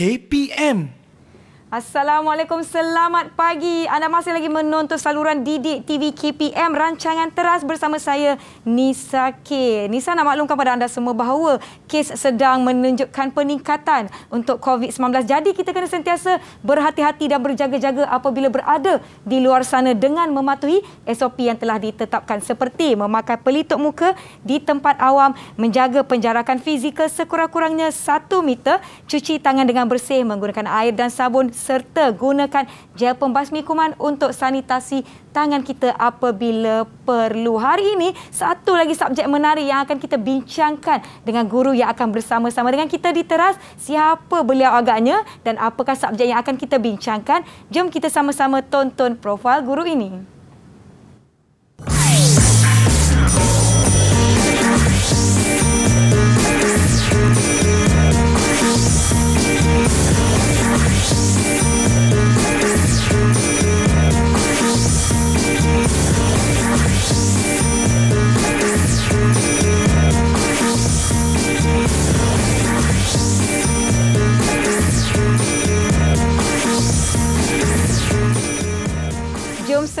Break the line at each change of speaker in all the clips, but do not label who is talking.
KPM
Assalamualaikum, selamat pagi. Anda masih lagi menonton saluran Didik TV KPM Rancangan Teras bersama saya, Nisa K. Nisa nak maklumkan kepada anda semua bahawa kes sedang menunjukkan peningkatan untuk COVID-19. Jadi kita kena sentiasa berhati-hati dan berjaga-jaga apabila berada di luar sana dengan mematuhi SOP yang telah ditetapkan seperti memakai pelitup muka di tempat awam, menjaga penjarakan fizikal sekurang-kurangnya 1 meter, cuci tangan dengan bersih menggunakan air dan sabun serta gunakan gel pembasmi kuman untuk sanitasi tangan kita apabila perlu. Hari ini, satu lagi subjek menarik yang akan kita bincangkan dengan guru yang akan bersama-sama dengan kita di teras. Siapa beliau agaknya dan apakah subjek yang akan kita bincangkan? Jom kita sama-sama tonton profil guru ini.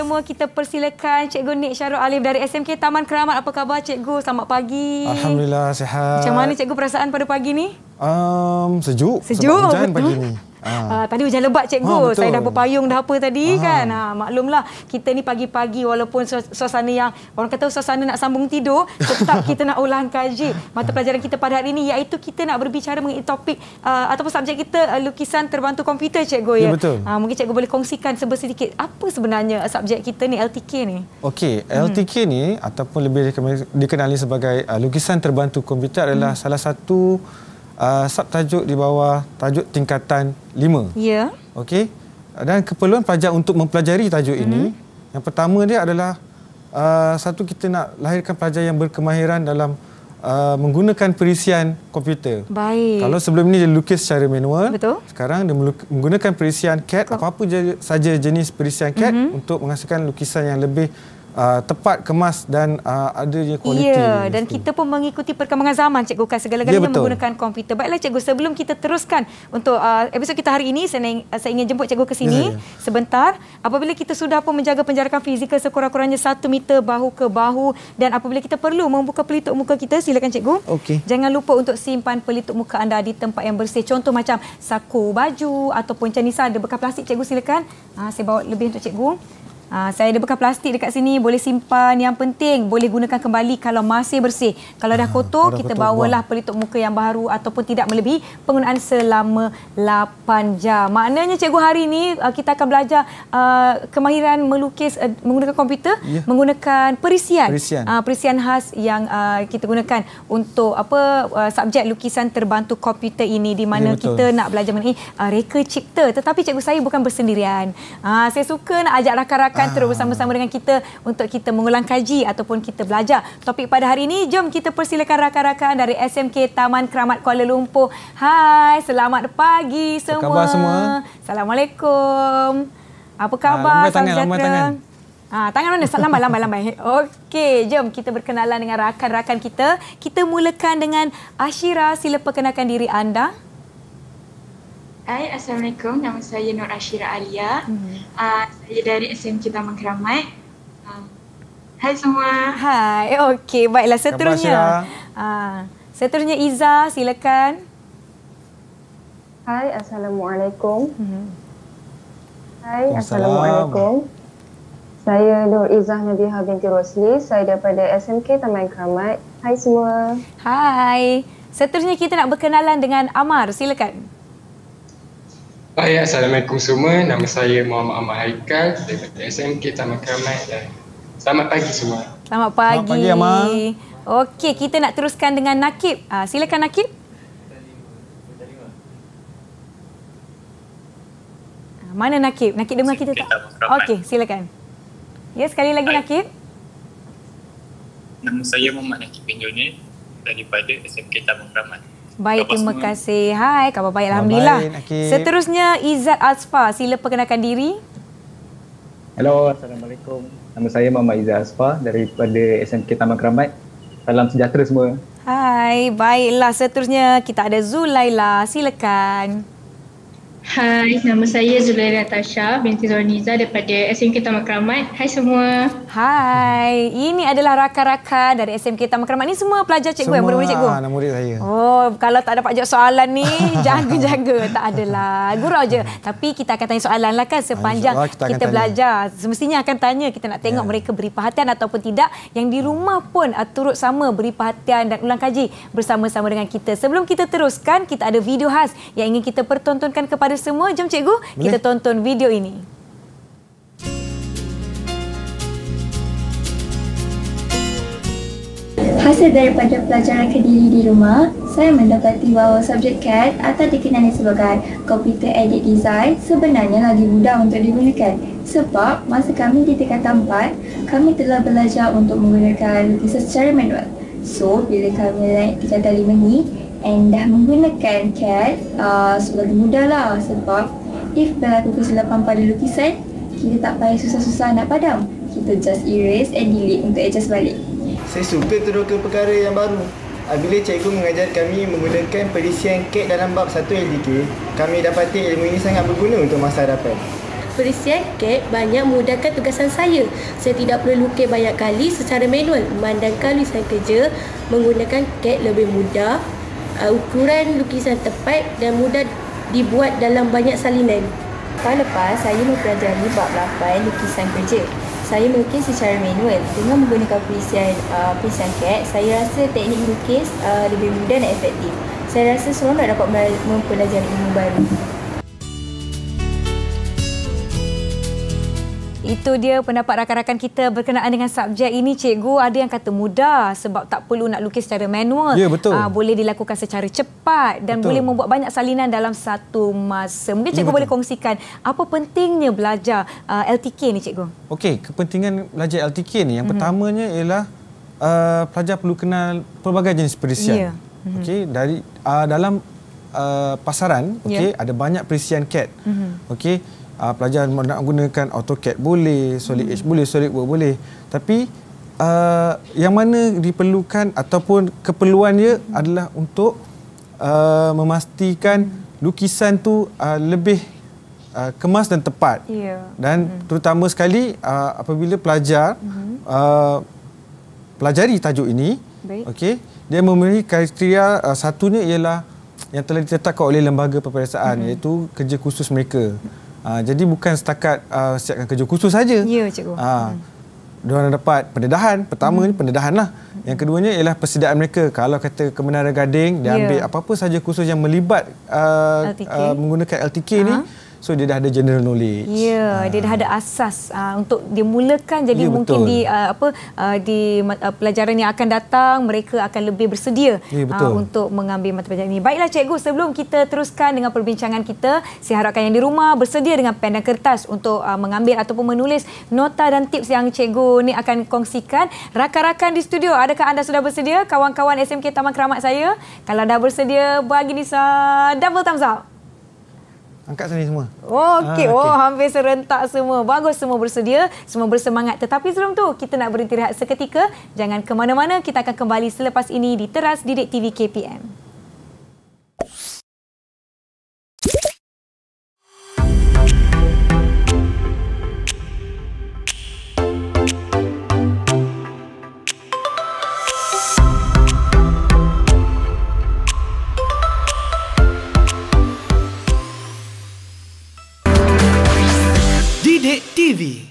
semua. Kita persilakan Cikgu Nik Syarul Alif dari SMK Taman Keramat. Apa khabar Cikgu? Selamat pagi.
Alhamdulillah, sihat. Macam mana
Cikgu perasaan pada pagi ni?
Um, sejuk. Sejuk, sebab hujan pagi ni. Ha. Uh,
tadi hujan lebat cikgu. Ha, Saya dah berpayung dah apa tadi ha. kan. Ha, maklumlah kita ni pagi-pagi walaupun suasana yang orang kata suasana nak sambung tidur tetap kita nak ulang kaji mata pelajaran kita pada hari ini iaitu kita nak berbicara mengenai topik uh, ataupun subjek kita uh, lukisan terbantu komputer cikgu ya. ya. Betul. Uh, mungkin cikgu boleh kongsikan sedikit apa sebenarnya subjek kita ni LTK ni.
Okey, hmm. LTK ni ataupun lebih dikenali sebagai uh, lukisan terbantu komputer adalah hmm. salah satu Ah, tajuk di bawah tajuk tingkatan 5. Ya. Yeah. Okey. Dan keperluan pelajar untuk mempelajari tajuk mm -hmm. ini, mhm. yang pertama dia adalah uh, satu kita nak lahirkan pelajar yang berkemahiran dalam uh, menggunakan perisian komputer.
Baik.
Kalau sebelum
ni dia lukis secara manual, Betul. sekarang dia menggunakan perisian CAD, apa-apa saja jenis perisian CAD mm -hmm. untuk menghasilkan lukisan yang lebih uh, tepat kemas dan uh, adanya kualiti. Ya, dan itu. kita
pun mengikuti perkembangan zaman Cikgu Kan segala-galanya ya, menggunakan komputer. Baiklah Cikgu, sebelum kita teruskan untuk uh, episod kita hari ini, saya, saya ingin jemput Cikgu ke sini ya, ya, ya. sebentar. Apabila kita sudah pun menjaga penjarakan fizikal sekurang-kurangnya satu meter bahu ke bahu dan apabila kita perlu membuka pelitup muka kita, silakan Cikgu. Okey. Jangan lupa untuk simpan pelitup muka anda di tempat yang bersih. Contoh macam saku baju ataupun canisa ada bekas plastik. Cikgu silakan. Ha, saya bawa lebih untuk Cikgu. Ah, saya ada bekas plastik dekat sini boleh simpan yang penting boleh gunakan kembali kalau masih bersih kalau dah ah, kotor ha, kita kotor bawalah buang. pelitup muka yang baru ataupun tidak melebihi penggunaan selama 8 jam maknanya cikgu hari ini ah, kita akan belajar uh, kemahiran melukis uh, menggunakan komputer ya. menggunakan perisian perisian. Uh, perisian khas yang uh, kita gunakan untuk apa uh, subjek lukisan terbantu komputer ini di mana ya, kita nak belajar mengenai uh, reka cipta tetapi cikgu saya bukan bersendirian uh, saya suka nak ajak rakan-rakan akan ah. terus bersama-sama dengan kita untuk kita mengulang kaji ataupun kita belajar. Topik pada hari ini, jom kita persilakan rakan-rakan dari SMK Taman Keramat Kuala Lumpur. Hai, selamat pagi semua. Apa khabar semua? Assalamualaikum. Apa ah, khabar? Ha, lambai tangan, lambai tangan. Ha, tangan mana? Lambai, lambai, lambai. Okey, jom kita berkenalan dengan rakan-rakan kita. Kita mulakan dengan Ashira. Sila perkenalkan diri anda. Hai, Assalamualaikum. Nama saya Nur Ashira Alia. Hmm. Uh, saya dari SMK Taman Keramat. Uh, ah, hai semua. Hai, okey. Baiklah, seterusnya. Uh, seterusnya Iza, silakan.
Hai, Assalamualaikum. Hmm. Hai, Assalamualaikum. Saya Nur Izzah Nabiha binti Rosli.
Saya daripada SMK Taman Keramat. Hai semua. Hai. Seterusnya kita nak berkenalan dengan Amar. Silakan. Silakan.
Hai, Assalamualaikum semua. Nama
saya Muhammad Ahmad Haikal daripada SMK Taman Keramat dan selamat pagi semua.
Selamat pagi. Selamat pagi, Amal. Okey, kita nak teruskan dengan Nakib. Uh, silakan Nakib. Ah, mana Nakib? Nakib dengar kita tak? Okey, silakan. Ya, sekali lagi Hai. Nakib. Nama saya Muhammad Nakib bin Yunir daripada SMK Taman Keramat. Baik, terima semua. kasih. Hai, kabar baik. Alhamdulillah. Baik, okay. Seterusnya, Izzat Asfar. Sila perkenalkan diri.
Hello, Assalamualaikum. Nama saya Muhammad Izzat Asfar daripada SMK Taman Keramat. Salam sejahtera semua.
Hai, baiklah. Seterusnya, kita ada Zulaila. Silakan. Hai, nama saya Zulaira Natasha binti Zorniza daripada SMK Taman Keramat. Hai semua. Hai, ini adalah rakan-rakan dari SMK Taman Keramat. Ini semua pelajar cikgu yang murid-murid cikgu? Semua lah, murid saya. Oh, kalau tak dapat jawab soalan ni, jaga-jaga. tak adalah. Gurau je. Tapi kita akan tanya soalan lah kan sepanjang Allah, kita, kita belajar. Tanya. Semestinya akan tanya. Kita nak tengok yeah. mereka beri perhatian ataupun tidak. Yang di rumah pun uh, turut sama beri perhatian dan ulang kaji bersama-sama dengan kita. Sebelum kita teruskan, kita ada video khas yang ingin kita pertontonkan kepada kepada semua. Jom cikgu, Boleh. kita tonton video
ini. Hasil daripada pelajaran kediri di rumah, saya mendapati bahawa subjek CAD atau dikenali sebagai Computer Edit Design sebenarnya lagi mudah untuk digunakan. Sebab masa kami di tingkat tempat, kami telah belajar untuk menggunakan lukisan secara manual. So, bila kami naik tingkat lima ini and dah
menggunakan CAD uh, sebagai mudah lah sebab if dah ada kesilapan pada lukisan kita tak payah susah-susah nak padam kita just erase and delete untuk adjust
balik saya suka ke perkara yang baru Bila cikgu mengajar kami menggunakan perisian CAD dalam bab 1 LDK, kami dapati ilmu ini sangat berguna untuk masa hadapan.
Perisian CAD banyak memudahkan tugasan saya. Saya tidak perlu lukis banyak kali secara manual. Memandangkan lukisan kerja, menggunakan CAD lebih mudah uh, ukuran lukisan tepat dan mudah dibuat dalam banyak salinan. Tahun lepas, saya mempelajari bab 8 lukisan kerja. Saya melukis secara manual. Dengan menggunakan perisian uh, perisian CAD, saya rasa teknik lukis uh, lebih mudah dan efektif. Saya rasa seronok dapat mempelajari ilmu baru.
Itu dia pendapat rakan-rakan kita berkenaan dengan subjek ini cikgu. Ada yang kata mudah sebab tak perlu nak lukis secara manual. Ya, betul. Aa, ah, boleh dilakukan secara cepat dan betul. boleh membuat banyak salinan dalam satu masa. Mungkin ya, cikgu ya, boleh kongsikan apa pentingnya belajar uh, ah, LTK ni cikgu?
Okey, kepentingan belajar LTK ni yang mm -hmm. pertamanya ialah uh, pelajar perlu kenal pelbagai jenis perisian. Ya. Mm -hmm. Okey, dari uh, dalam uh, pasaran, okey, ya. ada banyak perisian CAD. Mm -hmm. Okey uh, pelajar nak gunakan AutoCAD boleh, Solid Edge hmm. boleh, Work boleh. Tapi uh, yang mana diperlukan ataupun keperluan dia hmm. adalah untuk uh, memastikan lukisan tu uh, lebih uh, kemas dan tepat. Yeah. Dan hmm. terutama sekali uh, apabila pelajar hmm. uh, pelajari tajuk ini, okay, dia memenuhi kriteria uh, satunya ialah yang telah ditetapkan oleh lembaga peperiksaan hmm. iaitu kerja khusus mereka. Ha, jadi bukan setakat uh, siapkan kerja khusus saja. Ya, cikgu. Ha, hmm. Mereka dah dapat pendedahan. Pertama hmm. ni pendedahan lah. Yang keduanya ialah persediaan mereka. Kalau kata kebenaran gading, dia ya. ambil apa-apa saja khusus yang melibat uh, uh, menggunakan LTK uh -huh. ni, So dia dah ada general knowledge. Ya,
yeah, dia dah ada asas uh, untuk dia mulakan jadi yeah, ya, mungkin di uh, apa uh, di uh, pelajaran yang akan datang mereka akan lebih bersedia yeah, ya, Uh, untuk mengambil mata pelajaran ini. Baiklah cikgu, sebelum kita teruskan dengan perbincangan kita, saya harapkan yang di rumah bersedia dengan pen dan kertas untuk uh, mengambil ataupun menulis nota dan tips yang cikgu ni akan kongsikan. Rakan-rakan di studio, adakah anda sudah bersedia? Kawan-kawan SMK Taman Keramat saya, kalau dah bersedia bagi Nisa double thumbs up.
Angkat sana semua. Oh,
ah, okey. Ah, okay. Oh, hampir serentak semua. Bagus semua bersedia, semua bersemangat. Tetapi sebelum tu, kita nak berhenti rehat seketika. Jangan ke mana-mana. Kita akan kembali selepas ini di Teras Didik TV KPM.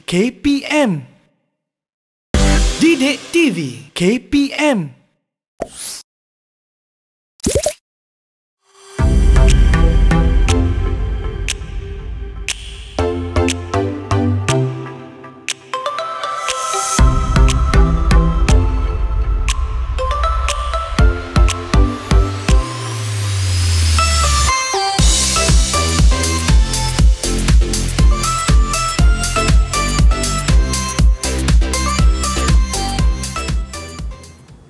KPM Didik
TV KPM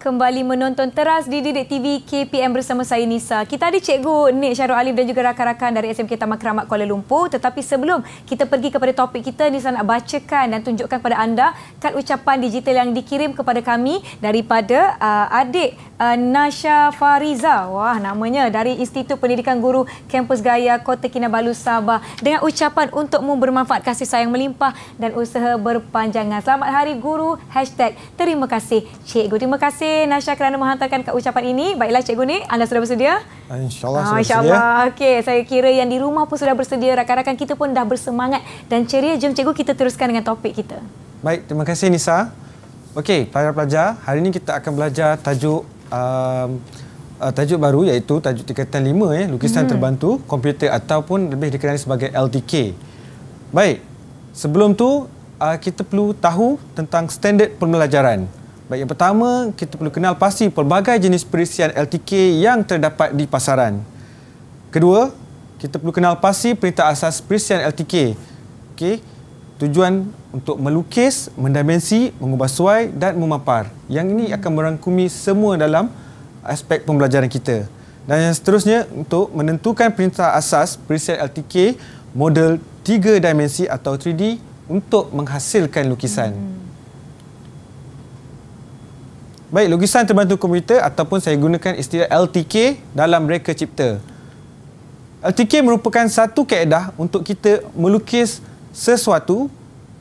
kembali menonton teras di Didik TV KPM bersama saya Nisa. Kita ada Cikgu Nik Syarul Alif dan juga rakan-rakan dari SMK Taman Keramat Kuala Lumpur. Tetapi sebelum kita pergi kepada topik kita, Nisa nak bacakan dan tunjukkan kepada anda kad ucapan digital yang dikirim kepada kami daripada uh, adik uh, Nasha Fariza. Wah, namanya dari Institut Pendidikan Guru Kampus Gaya Kota Kinabalu Sabah dengan ucapan untukmu bermanfaat kasih sayang melimpah dan usaha berpanjangan. Selamat Hari Guru, hashtag terima kasih Cikgu. Terima kasih kasih Nasha kerana menghantarkan kat ucapan ini. Baiklah Cikgu ni, anda sudah bersedia?
Ah,
InsyaAllah ah, insya sudah bersedia.
Okey, saya kira yang di rumah pun sudah bersedia. Rakan-rakan kita pun dah bersemangat dan ceria. Jom Cikgu kita teruskan dengan topik kita.
Baik, terima kasih Nisa. Okey, para pelajar, hari ini kita akan belajar tajuk um, uh, tajuk baru iaitu tajuk tingkatan 5, eh, ya, lukisan mm -hmm. terbantu komputer ataupun lebih dikenali sebagai LTK. Baik, sebelum tu uh, kita perlu tahu tentang standard pembelajaran. Baik, yang pertama, kita perlu kenal pasti pelbagai jenis perisian LTK yang terdapat di pasaran. Kedua, kita perlu kenal pasti perintah asas perisian LTK. Okey, tujuan untuk melukis, mendimensi, mengubah suai dan memapar. Yang ini akan merangkumi semua dalam aspek pembelajaran kita. Dan yang seterusnya, untuk menentukan perintah asas perisian LTK model 3 dimensi atau 3D untuk menghasilkan lukisan. Hmm. Baik, lukisan terbantu komputer ataupun saya gunakan istilah LTK dalam reka cipta. LTK merupakan satu kaedah untuk kita melukis sesuatu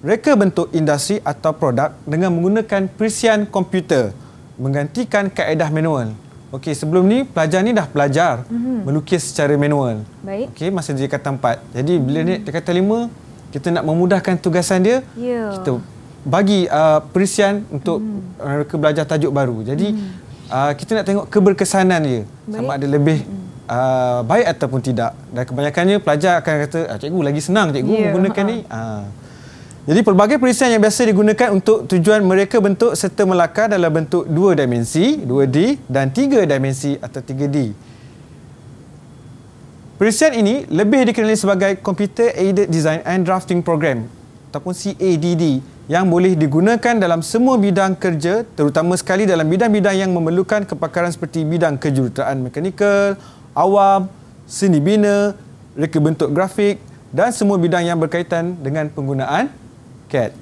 reka bentuk industri atau produk dengan menggunakan perisian komputer menggantikan kaedah manual. Okey, sebelum ni pelajar ni dah pelajar mm -hmm. melukis secara manual. Baik. Okey, masa di kata 4. Jadi bila mm -hmm. ni dia kata 5, kita nak memudahkan tugasan dia,
yeah. kita
bagi uh, perisian untuk hmm. mereka belajar tajuk baru. Jadi hmm. uh, kita nak tengok keberkesanan dia baik. sama ada lebih hmm. uh, baik ataupun tidak. Dan kebanyakannya pelajar akan kata, ah, cikgu lagi senang cikgu yeah. menggunakan ni. Uh. Jadi pelbagai perisian yang biasa digunakan untuk tujuan mereka bentuk serta melakar dalam bentuk dua dimensi, 2D dan tiga dimensi atau 3D. Perisian ini lebih dikenali sebagai Computer Aided Design and Drafting Program ataupun CADD yang boleh digunakan dalam semua bidang kerja terutama sekali dalam bidang-bidang yang memerlukan kepakaran seperti bidang kejuruteraan mekanikal, awam, seni bina, reka bentuk grafik dan semua bidang yang berkaitan dengan penggunaan CAD.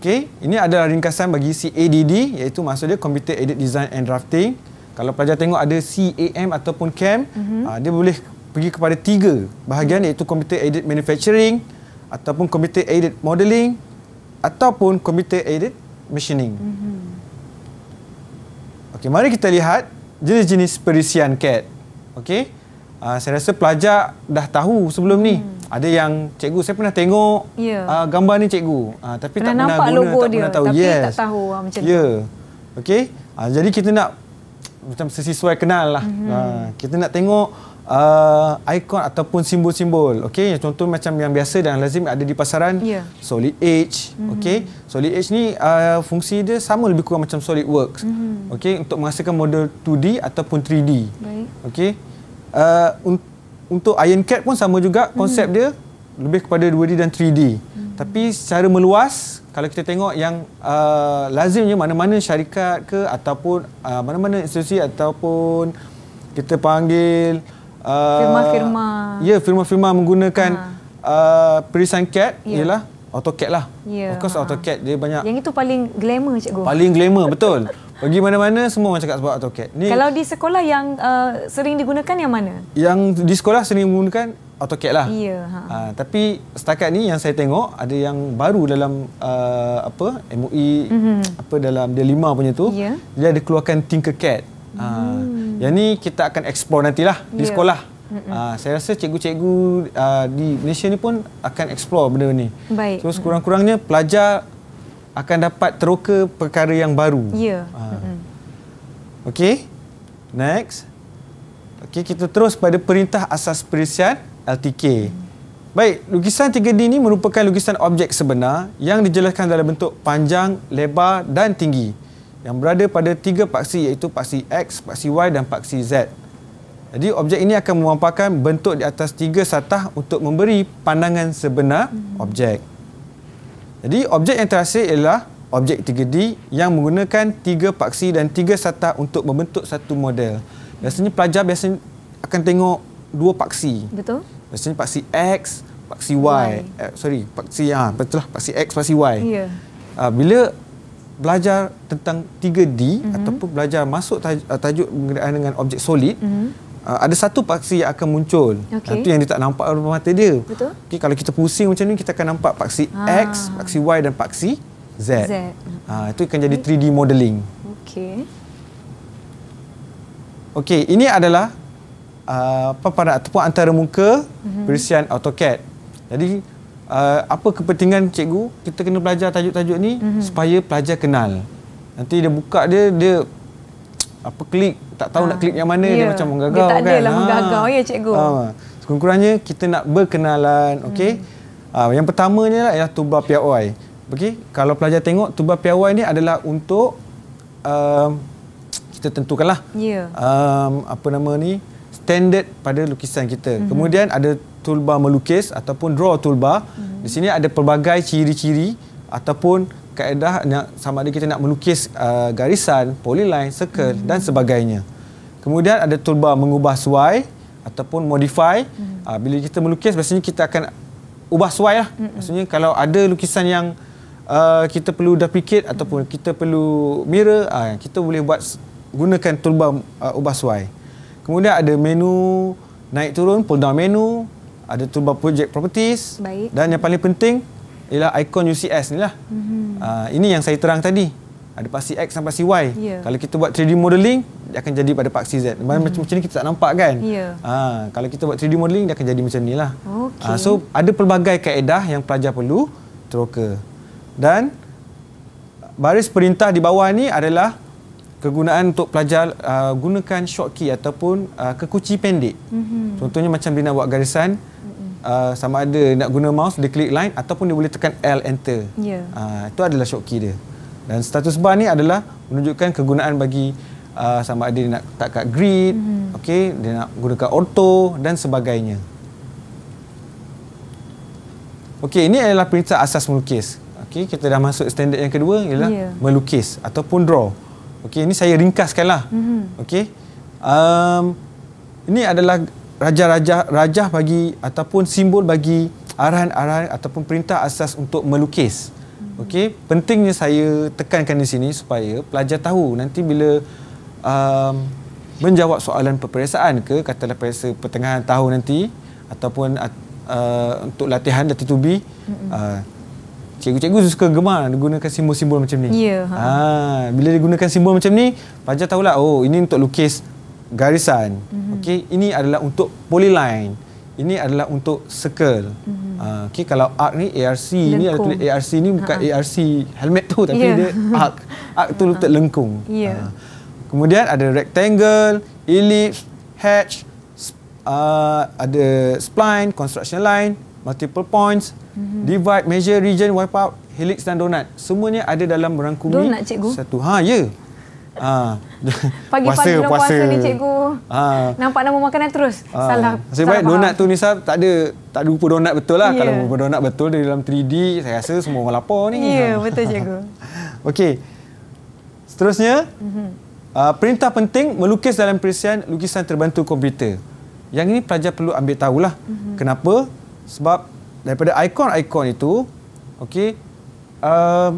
Okay, ini adalah ringkasan bagi CADD iaitu maksudnya dia Computer Aided Design and Drafting. Kalau pelajar tengok ada CAM ataupun CAM, mm -hmm. Ah, dia boleh pergi kepada tiga bahagian iaitu Computer Aided Manufacturing, ataupun computer aided modeling ataupun computer aided machining. Mm -hmm. Okey, mari kita lihat jenis-jenis perisian CAD. Okey. Uh, saya rasa pelajar dah tahu sebelum mm. ni. Hmm. Ada yang cikgu saya pernah tengok
yeah.
Ya.
uh, gambar ni cikgu. Uh, tapi pernah tak pernah nampak guna, logo tak dia, tahu. tapi yes. tak
tahu ah, macam yeah. tu.
Ya. Okey. jadi kita nak macam sesuai kenal lah. Mm -hmm. uh, kita nak tengok uh, ikon ataupun simbol-simbol. Okey, contoh macam yang biasa dan lazim ada di pasaran yeah. Solid Edge, mm-hmm. okey. Solid Edge ni uh, fungsi dia sama lebih kurang macam Solid Works. Mm-hmm. Okey, untuk menghasilkan model 2D ataupun 3D. Baik. Okey. Uh, untuk IronCAD pun sama juga mhm. konsep mm-hmm. dia lebih kepada 2D dan 3D. Mm-hmm. Tapi secara meluas kalau kita tengok yang uh, lazimnya mana-mana syarikat ke ataupun uh, mana-mana institusi ataupun kita panggil Uh, firma-firma uh, ya firma-firma menggunakan ha. uh, perisan CAD ya. ialah AutoCAD lah ya, of course ha. AutoCAD dia banyak
yang itu paling glamour cikgu paling
glamour betul pergi mana-mana semua orang cakap sebab AutoCAD ni, kalau di
sekolah yang uh, sering digunakan yang mana?
yang di sekolah sering menggunakan AutoCAD lah
ya, ha. uh,
tapi setakat ni yang saya tengok ada yang baru dalam uh, apa MUI e, mm -hmm. apa dalam dia lima punya tu ya. dia ada keluarkan TinkerCAD uh, hmm. Hmm. Yang ni kita akan explore nantilah yeah. di ya. sekolah. Uh, saya rasa cikgu-cikgu uh, di Malaysia ni pun akan explore benda ni. Baik. So hmm. sekurang-kurangnya pelajar akan dapat teroka perkara yang baru. Ya. Yeah. Uh. Okey. Next. Okey, kita terus pada perintah asas perisian LTK. Mm. Baik, lukisan 3D ni merupakan lukisan objek sebenar yang dijelaskan dalam bentuk panjang, lebar dan tinggi yang berada pada tiga paksi iaitu paksi X, paksi Y dan paksi Z. Jadi objek ini akan memaparkan bentuk di atas tiga satah untuk memberi pandangan sebenar objek. Jadi objek yang terhasil ialah objek 3D yang menggunakan tiga paksi dan tiga satah untuk membentuk satu model. Biasanya pelajar biasanya akan tengok dua paksi. Betul. Biasanya paksi X, paksi Y. y. Eh, sorry, paksi ah, betul lah, paksi X, paksi Y. Yeah. Ya. bila belajar tentang 3D mm -hmm. ataupun belajar masuk taj uh, tajuk berkenaan dengan objek solid mm -hmm. uh, ada satu paksi yang akan muncul okay. itu yang dia tak nampak oleh mata dia betul okay, kalau kita pusing macam ni kita akan nampak paksi ah. X paksi Y dan paksi Z, Z. Uh, itu akan jadi 3D modelling. Okey. Okey, ini adalah uh, paparan ataupun antara muka mm -hmm. perisian AutoCAD jadi uh, apa kepentingan cikgu kita kena belajar tajuk-tajuk ni mm-hmm. supaya pelajar kenal nanti dia buka dia dia apa klik tak tahu ha. nak ah, klik yang mana yeah. dia ya. macam menggagau kan dia tak kan? adalah ha. ya cikgu ha. sekurang-kurangnya kita nak berkenalan okey mm. uh, yang pertamanya lah ialah tuba piawai okey kalau pelajar tengok tuba piawai ni adalah untuk um, kita tentukan lah yeah. Ya. um, apa nama ni standard pada lukisan kita mm-hmm. kemudian ada toolbar melukis ataupun draw toolbar. Hmm. Di sini ada pelbagai ciri-ciri ataupun kaedah nak, sama ada kita nak melukis uh, garisan, polyline, circle hmm. dan sebagainya. Kemudian ada toolbar mengubah suai ataupun modify. Hmm. Uh, bila kita melukis, biasanya kita akan ubah suai lah. Hmm. Maksudnya kalau ada lukisan yang uh, kita perlu duplicate hmm. ataupun kita perlu mirror, uh, kita boleh buat gunakan toolbar uh, ubah suai. Kemudian ada menu naik turun, pull down menu, ada Turba projek Properties Baik. dan yang paling penting ialah ikon UCS ni lah. Mm-hmm. Uh, ini yang saya terang tadi. Ada paksi X dan paksi Y. Yeah. Kalau kita buat 3D modelling, dia akan jadi pada paksi Z. Mm-hmm. Macam macam ni kita tak nampak kan? Yeah. Ya. Uh, kalau kita buat 3D modelling, dia akan jadi macam ni lah.
Okay. Uh, ah, so,
ada pelbagai kaedah yang pelajar perlu teroka. Dan baris perintah di bawah ni adalah kegunaan untuk pelajar uh, gunakan short key ataupun uh, kekuci pendek.
Mm-hmm. Contohnya
macam dia buat garisan, Uh, sama ada nak guna mouse dia klik line ataupun dia boleh tekan L enter. Ya. Uh, itu adalah short key dia. Dan status bar ni adalah menunjukkan kegunaan bagi uh, sama ada dia nak tak kat grid, mm -hmm. okey, dia nak gunakan auto dan sebagainya. Okey, ini adalah perintah asas melukis. Okey, kita dah masuk standard yang kedua ialah yeah. melukis ataupun draw. Okey, ini saya ringkaskanlah. Mm Okey. Um, ini adalah raja-raja rajah bagi ataupun simbol bagi arahan-arahan ataupun perintah asas untuk melukis. Okey, pentingnya saya tekankan di sini supaya pelajar tahu nanti bila um, menjawab soalan peperiksaan ke katalah periksa pertengahan tahun nanti ataupun uh, untuk latihan dati tubi uh, cikgu-cikgu uh, suka gemar gunakan simbol-simbol macam ni. Ya. Yeah, ha. ha. bila digunakan simbol macam ni, pelajar tahulah oh ini untuk lukis garisan. Mm -hmm. Okey, ini adalah untuk polyline. Ini adalah untuk circle. Mm -hmm. uh, Okey, kalau arc ni ARC ini ada tulis ARC ni bukan ha -ha. ARC helmet tu tapi yeah. dia arc. Arc tu untuk lengkung. Yeah. Ya. Uh. Kemudian ada rectangle, ellipse, hatch, uh, ada spline, construction line, multiple points, mm -hmm. divide, measure region, wipe out, helix dan donut. Semuanya ada dalam merangkumi donut, cikgu. satu. Ha, ya. Yeah. Ah. Pagi-pagi ha. puasa, puasa ni cikgu ha.
Nampak nama makanan terus ha. Salah Saya salah baik donat
tu Nisa Tak ada Tak ada rupa donat betul lah yeah. Kalau ya. rupa donat betul Dari dalam 3D Saya rasa semua orang lapar ni Ya yeah, betul cikgu Okey Seterusnya mm-hmm. uh, Perintah penting Melukis dalam perisian Lukisan terbantu komputer Yang ini pelajar perlu ambil tahulah mm-hmm. Kenapa Sebab Daripada ikon-ikon itu Okey uh,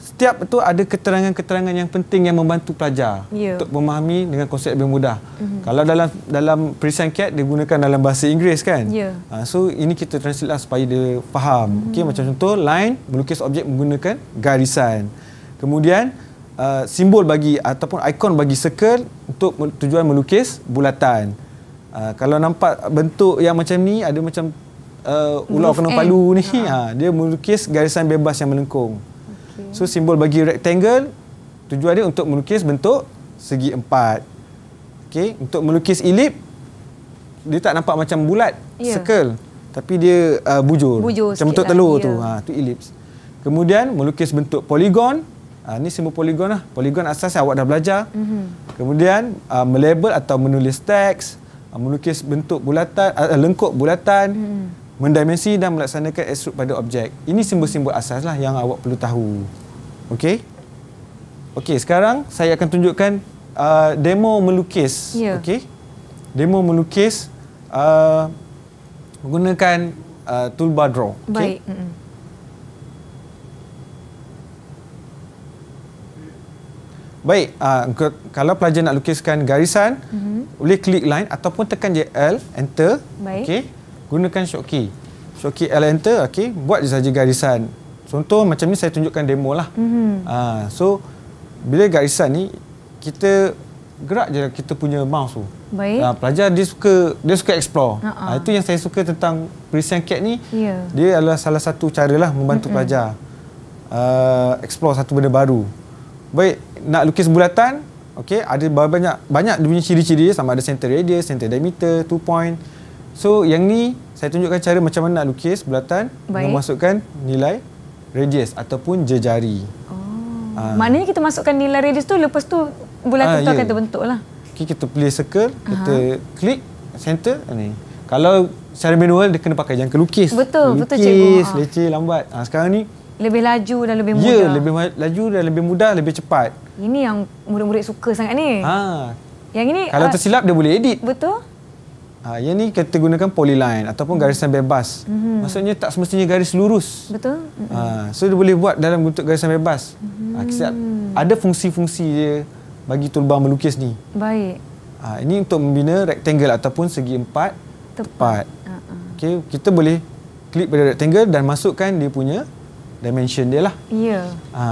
setiap itu ada keterangan-keterangan yang penting yang membantu pelajar yeah. untuk memahami dengan konsep lebih mudah. Mm -hmm. Kalau dalam dalam perisian CAT digunakan dalam bahasa Inggeris kan? Yeah. Ha, uh, so ini kita translate lah supaya dia faham. Mm -hmm. Okey macam contoh line melukis objek menggunakan garisan. Kemudian uh, simbol bagi ataupun ikon bagi circle untuk tujuan melukis bulatan. Uh, kalau nampak bentuk yang macam ni ada macam uh, ular kena palu ni uh ha, dia melukis garisan bebas yang melengkung. So simbol bagi rectangle tujuan dia untuk melukis bentuk segi empat. Okey, untuk melukis elip dia tak nampak macam bulat, yeah. Ya. circle, tapi dia uh, bujur. bujur. Macam bentuk lah. telur lah, tu. Ha, tu elips. Kemudian melukis bentuk poligon. Ha, ni semua poligon lah. Poligon asas yang awak dah belajar. Mm -hmm. Kemudian uh, melabel atau menulis teks, uh, melukis bentuk bulatan, uh, lengkok bulatan. Mm -hmm mendimensi dan melaksanakan estrut pada objek. Ini simbol-simbol asas lah yang awak perlu tahu. Okey? Okey, sekarang saya akan tunjukkan uh, demo melukis. Yeah. Okey? Demo melukis uh, menggunakan uh, toolbar draw. Okay? Baik. Mm -mm. Baik, uh, kalau pelajar nak lukiskan garisan, mm -hmm. boleh klik line ataupun tekan JL enter. Baik. Okay gunakan short key short L enter okay, buat saja garisan contoh macam ni saya tunjukkan demo lah mm -hmm. ha, so bila garisan ni kita gerak je kita punya mouse tu Baik. Ha, pelajar dia suka dia suka explore uh -uh. Ha, ha. Ah, itu yang saya suka tentang present cat ni yeah. dia adalah salah satu cara lah membantu mm -hmm. pelajar uh, explore satu benda baru baik nak lukis bulatan Okay, ada banyak banyak dia punya ciri-ciri sama ada center radius, center diameter, two point. So yang ni saya tunjukkan cara macam mana nak lukis bulatan dengan masukkan nilai radius ataupun jejari. Oh. Ha. Maknanya
kita masukkan nilai radius tu lepas tu bulatan ha, tu yeah. akan ya. terbentuklah.
Okey kita play circle, kita klik center Ini ah, Kalau secara manual dia kena pakai jangan lukis. Betul, lukis, betul cikgu. Leceh lambat. Ha, sekarang ni
lebih laju dan lebih ya, mudah. Ya, yeah, lebih
laju dan lebih mudah, lebih cepat.
Ini yang murid-murid suka sangat ni. Ha. Yang ini kalau uh, tersilap dia boleh edit. Betul.
Ha, yang ni kita gunakan polyline ataupun garisan bebas. Mm-hmm. Maksudnya tak semestinya garis lurus. Betul. Mm-hmm. Ha, so dia boleh buat dalam bentuk garisan bebas. Mm-hmm. Ha, ada fungsi-fungsi dia bagi tulbang melukis ni. Baik. Ha, ini untuk membina rectangle ataupun segi empat tepat. tepat. Uh-huh. Okay, kita boleh klik pada rectangle dan masukkan dia punya dimension dia lah. Ya. Yeah. Ha.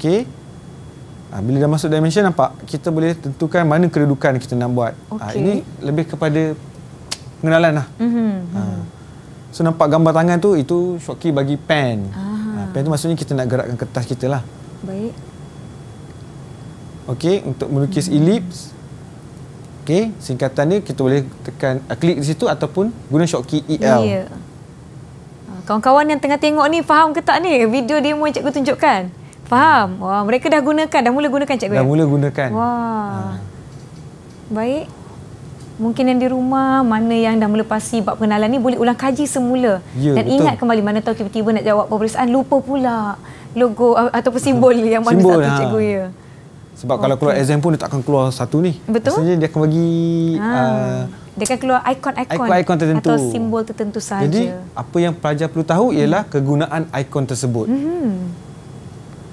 Okay. Ah, bila dah masuk dimension nampak kita boleh tentukan mana kedudukan kita nak buat ah, okay. ha, ini lebih kepada pengenalan lah
mm-hmm. ha.
so nampak gambar tangan tu itu short bagi pen
ha, pen tu
maksudnya kita nak gerakkan kertas kita lah baik Okey, untuk melukis mm-hmm. ellipse Okey, singkatan ni kita boleh tekan uh, klik di situ ataupun guna short EL. E yeah. Ya.
Kawan-kawan yang tengah tengok ni faham ke tak ni video demo yang cikgu tunjukkan? Faham. Wah, mereka dah gunakan, dah mula gunakan cikgu. Dah mula gunakan. Wah. Ha. Baik. Mungkin yang di rumah, mana yang dah melepasi bab pengenalan ni boleh ulang kaji semula. Ya, Dan betul. ingat kembali mana tahu tiba-tiba nak jawab peperiksaan lupa pula logo atau simbol yang mana simbol, satu ha. cikgu ya.
Sebab okay. kalau keluar exam pun dia tak akan keluar satu ni. Betul. Maksudnya dia akan bagi ha. uh,
dia akan keluar ikon-ikon ikon-ikon tertentu atau simbol tertentu saja. Jadi
apa yang pelajar perlu tahu ialah hmm. kegunaan ikon tersebut.
Hmm.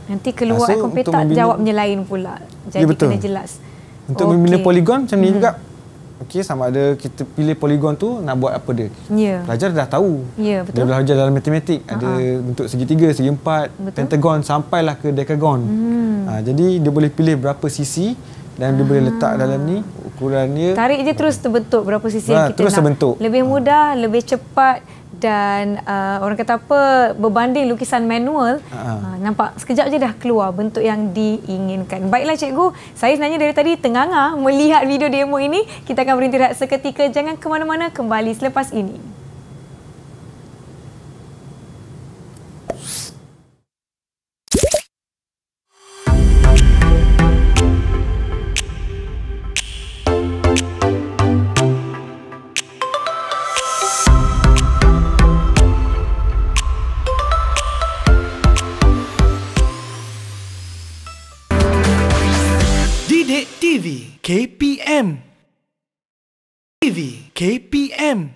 Nanti keluar so, akan petak membina, jawabnya lain pula. Jadi ya kena jelas.
Untuk okay. membina poligon macam ni hmm. juga. Okey sama ada kita pilih poligon tu nak buat apa dia. Yeah. Pelajar dah tahu.
Ya
yeah,
Dia belajar dalam matematik uh-huh. ada bentuk segitiga, segi empat, pentagon sampai lah ke decagon. Hmm. Ha, jadi dia boleh pilih berapa sisi dan dia boleh ah. letak dalam ni ukurannya.
Tarik je terus terbentuk berapa sisi ha, yang kita terus nak. Terus terbentuk. Lebih ha. mudah, ha. lebih cepat dan uh, orang kata apa berbanding lukisan manual uh-huh. uh, nampak sekejap je dah keluar bentuk yang diinginkan. Baiklah cikgu, saya sebenarnya dari tadi tengah melihat video demo ini. Kita akan berhenti rehat seketika. Jangan ke mana-mana kembali selepas ini.
KPM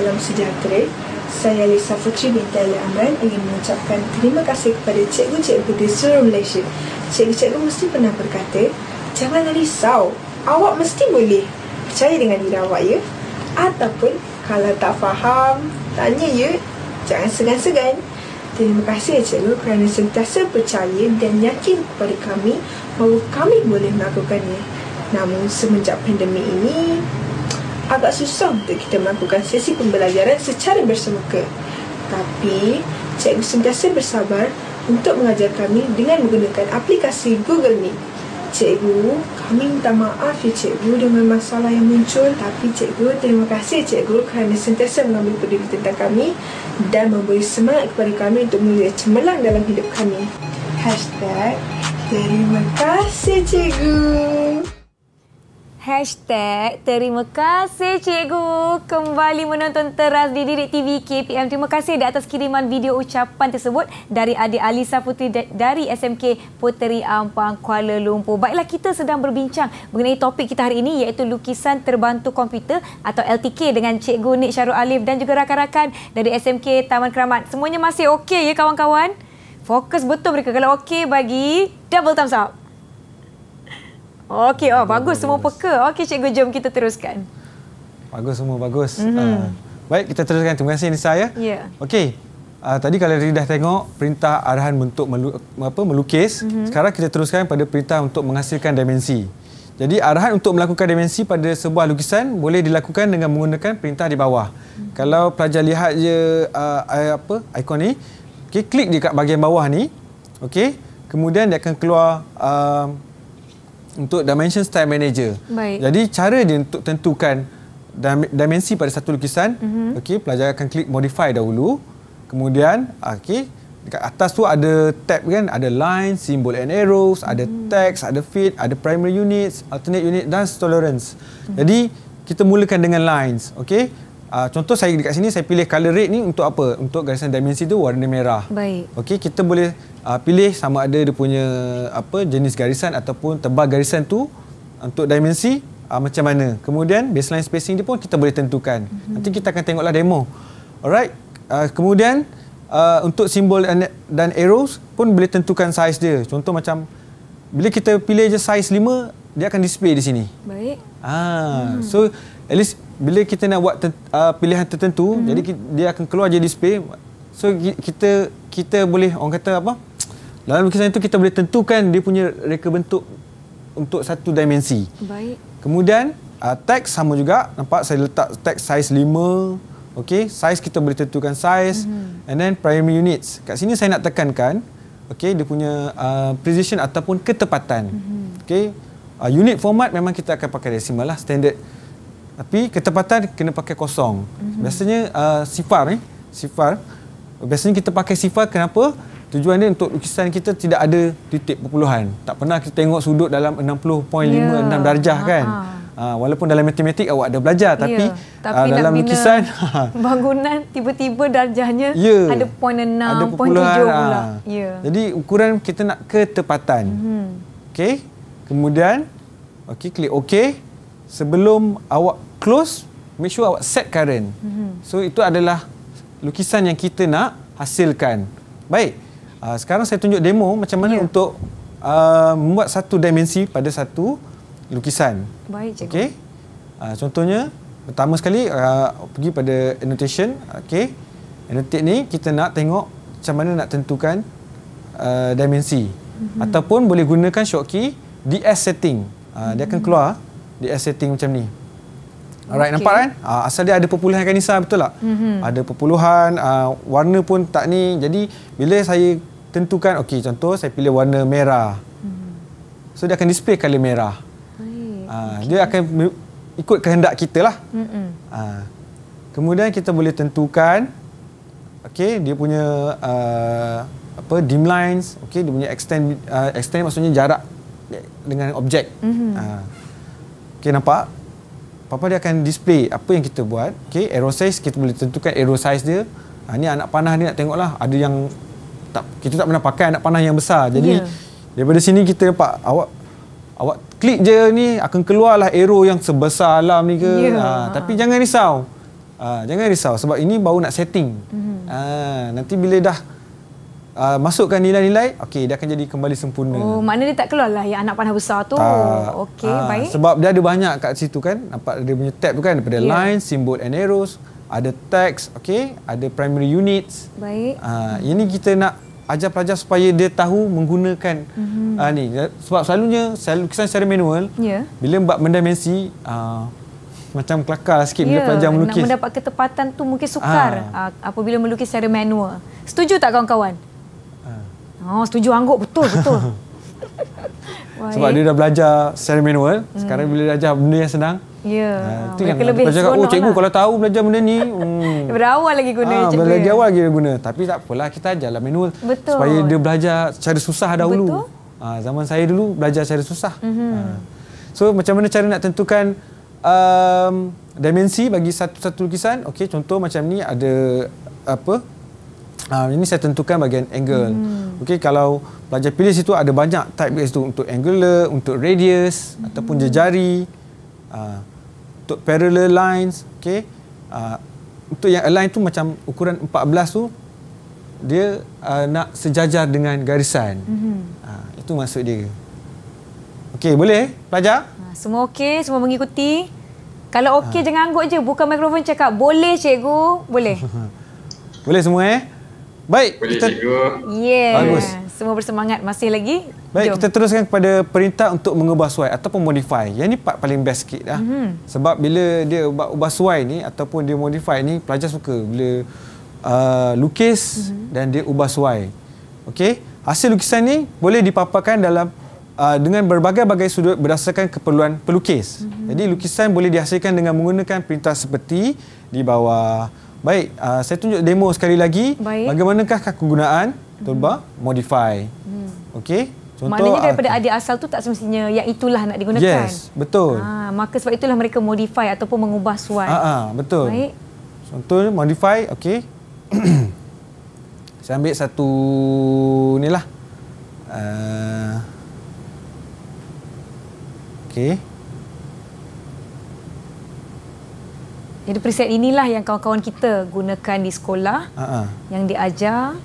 salam sejahtera. Saya Lisa Putri binti Ali Amran ingin mengucapkan terima kasih kepada cikgu-cikgu di seluruh Malaysia. Cikgu-cikgu mesti pernah berkata, jangan risau, awak mesti boleh. Percaya dengan diri awak ya. Ataupun kalau tak faham, tanya ya. Jangan segan-segan. Terima kasih ya cikgu kerana sentiasa percaya dan yakin kepada kami bahawa kami boleh melakukannya. Namun semenjak pandemik ini, agak susah untuk kita melakukan sesi pembelajaran secara bersemuka. Tapi, cikgu sentiasa bersabar untuk mengajar kami dengan menggunakan aplikasi Google Meet. Cikgu, kami minta maaf ya cikgu dengan masalah yang muncul tapi cikgu, terima kasih cikgu kerana sentiasa mengambil peduli tentang kami dan memberi semangat kepada kami untuk mulia cemerlang dalam hidup kami. Hashtag Terima kasih cikgu.
Hashtag terima kasih cikgu kembali menonton teras di Didik TV KPM. Terima kasih di atas kiriman video ucapan tersebut dari adik Alisa Putri dari SMK Puteri Ampang Kuala Lumpur. Baiklah kita sedang berbincang mengenai topik kita hari ini iaitu lukisan terbantu komputer atau LTK dengan cikgu Nik Syarul Alif dan juga rakan-rakan dari SMK Taman Keramat. Semuanya masih okey ya kawan-kawan? Fokus betul mereka. Kalau okey bagi double thumbs up. Okey, oh, bagus semua peka. Okey, cikgu jom kita teruskan.
Bagus semua, bagus. Mm -hmm. uh, baik, kita teruskan. Terima kasih Nisa ya. Yeah. Okey, uh, tadi kalau Riri dah tengok perintah arahan untuk melu apa, melukis. Mm -hmm. Sekarang kita teruskan pada perintah untuk menghasilkan dimensi. Jadi arahan untuk melakukan dimensi pada sebuah lukisan boleh dilakukan dengan menggunakan perintah di bawah. Hmm. Kalau pelajar lihat je uh, apa ikon ni, okay, klik di bahagian bawah ni. Okey, kemudian dia akan keluar uh, untuk dimension style manager. Baik. Jadi cara dia untuk tentukan dimensi pada satu lukisan, mm -hmm. okey, pelajar akan klik modify dahulu. Kemudian, okey, dekat atas tu ada tab kan, ada line, symbol and arrows, ada mm -hmm. text, ada fit, ada primary units, alternate unit dan tolerance. Mm -hmm. Jadi, kita mulakan dengan lines, okey? Uh, contoh saya dekat sini saya pilih color red ni untuk apa? Untuk garisan dimensi tu warna merah. Baik. Okey, kita boleh uh, pilih sama ada dia punya apa jenis garisan ataupun tebal garisan tu untuk dimensi uh, macam mana. Kemudian baseline spacing dia pun kita boleh tentukan. Mm -hmm. Nanti kita akan tengoklah demo. Alright. Uh, kemudian uh, untuk simbol dan, dan arrows pun boleh tentukan saiz dia. Contoh macam bila kita pilih je saiz 5 dia akan display di sini. Baik. Ah, mm. so at least bila kita nak buat ter, uh, pilihan tertentu mm-hmm. jadi dia akan keluar je display so kita kita boleh orang kata apa dalam lukisan itu kita boleh tentukan dia punya reka bentuk untuk satu dimensi baik kemudian uh, teks sama juga nampak saya letak teks saiz 5 okay? Size kita boleh tentukan size. mm-hmm. and then primary units. Kat sini saya nak tekankan, okay? dia punya uh, precision ataupun ketepatan. Mm-hmm. Okey, uh, unit format memang kita akan pakai decimal lah standard. Tapi ketepatan kena pakai kosong. Mm-hmm. Biasanya uh, sifar ni, eh? sifar. Biasanya kita pakai sifar kenapa? Tujuan dia untuk lukisan kita tidak ada titik perpuluhan. Tak pernah kita tengok sudut dalam 60.56 yeah. darjah ha, kan? Ha. ha. walaupun dalam matematik awak ada belajar ya, tapi, yeah. tapi uh, dalam lukisan
bangunan tiba-tiba darjahnya yeah. ada 0.6, ada 0.7 pula. Ha. Yeah.
Jadi ukuran kita nak ketepatan. Mm-hmm. Okey. Kemudian okey klik okey. Sebelum awak close make sure awak set current mm -hmm. so itu adalah lukisan yang kita nak hasilkan baik uh, sekarang saya tunjuk demo macam mana yeah. untuk uh, membuat satu dimensi pada satu lukisan baik cikgu okay. uh, ah, contohnya pertama sekali uh, pergi pada annotation okay. annotate ni kita nak tengok macam mana nak tentukan uh, dimensi
Hmm. Ataupun
boleh gunakan short key DS setting uh, hmm. Dia akan mm-hmm. keluar DS setting macam ni Alright, nampak kan? Uh, asal dia ada perpuluhan kanisa betul tak? Mm -hmm. Ada perpuluhan, uh, ah, warna pun tak ni. Jadi, bila saya tentukan, okay contoh saya pilih warna merah. Mm. So, dia akan display colour merah. Ah, okay. Uh, dia akan ikut kehendak kita lah. Mm -hmm. uh, kemudian, kita boleh tentukan, okay dia punya uh, apa dim lines, okay, dia punya extend, uh, extend maksudnya jarak dengan objek. Mm -hmm. uh, okey nampak? Papa dia akan display apa yang kita buat. Okay, arrow size, kita boleh tentukan arrow size dia. Ha, ni anak panah ni nak tengok Ada yang tak, kita tak pernah pakai anak panah yang besar. Jadi, yeah. daripada sini kita nampak awak awak klik je ni akan keluarlah arrow yang sebesar alam ni ke. Yeah. Ha, tapi jangan risau. Ha, jangan risau sebab ini baru nak setting.
Mm-hmm.
Ha,
nanti bila dah uh, masukkan nilai-nilai okay, dia akan jadi kembali sempurna oh
mana dia tak keluar lah yang anak panah besar tu ah, okay, uh, ah, baik
sebab dia ada banyak kat situ kan nampak dia punya tab tu kan daripada yeah. line simbol, and arrows ada text okay, ada primary units baik uh, hmm. ini kita nak ajar pelajar supaya dia tahu menggunakan
mm-hmm.
uh,
ni sebab selalunya sel- kesan secara manual yeah. bila buat mendimensi uh, macam kelakar sikit yeah. bila ya, pelajar melukis nak mendapat
ketepatan tu mungkin sukar ha. uh, apabila melukis secara manual setuju tak kawan-kawan Oh, setuju angguk betul
betul. Sebab dia dah belajar secara manual, hmm. sekarang bila belajar benda yang senang.
Ya. Yeah. Itu uh, yang lebih belajar, oh cikgu lah. kalau
tahu belajar benda ni. Hmm.
Dari awal lagi guna ha, cikgu. Dari ya.
awal lagi guna. Tapi tak apalah kita ajarlah manual.
Betul.
Supaya dia
belajar secara susah dahulu. Betul. Ha, zaman saya dulu belajar secara susah. Mm-hmm. Ha. So macam mana cara nak tentukan um, dimensi bagi satu-satu lukisan. Okey contoh macam ni ada apa Uh, ini saya tentukan bagian angle. Hmm. Okey, kalau pelajar pilih situ ada banyak type base tu untuk angular, untuk radius hmm. ataupun jejari, uh, untuk parallel lines, okey. Uh, untuk yang align tu macam ukuran 14 tu dia uh, nak sejajar dengan garisan. Hmm. Uh, itu maksud dia. Okey, boleh pelajar?
Semua okey, semua mengikuti. Kalau okey ha. jangan anggut je, buka mikrofon cakap boleh cikgu, boleh.
boleh semua eh? Baik. Boleh kita... juga. Yeah. Bagus.
Semua bersemangat masih
lagi.
Baik, Jom. kita teruskan kepada perintah untuk mengubah suai ataupun modify. Yang ni part paling best sikit lah. Mm -hmm. Sebab bila dia ubah suai ni ataupun dia modify ni, pelajar suka. Bila uh, lukis mm -hmm. dan dia ubah suai. Okey, hasil lukisan ni boleh dipaparkan dalam uh, dengan berbagai-bagai sudut berdasarkan keperluan pelukis. Mm -hmm. Jadi lukisan boleh dihasilkan dengan menggunakan perintah seperti di bawah. Baik, uh, saya tunjuk demo sekali lagi. Baik. Bagaimanakah kegunaan toolbar hmm. modify? Hmm. Okey. Contoh Maknanya ah, daripada
idea asal tu tak semestinya yang itulah nak digunakan. Yes, betul. Ha, maka sebab itulah mereka modify ataupun mengubah suai. Ha,
ha, betul. Baik. Contohnya modify, okey. saya ambil satu nilah. Uh, okey.
Jadi preset inilah yang kawan-kawan kita gunakan di sekolah uh-huh. yang diajar.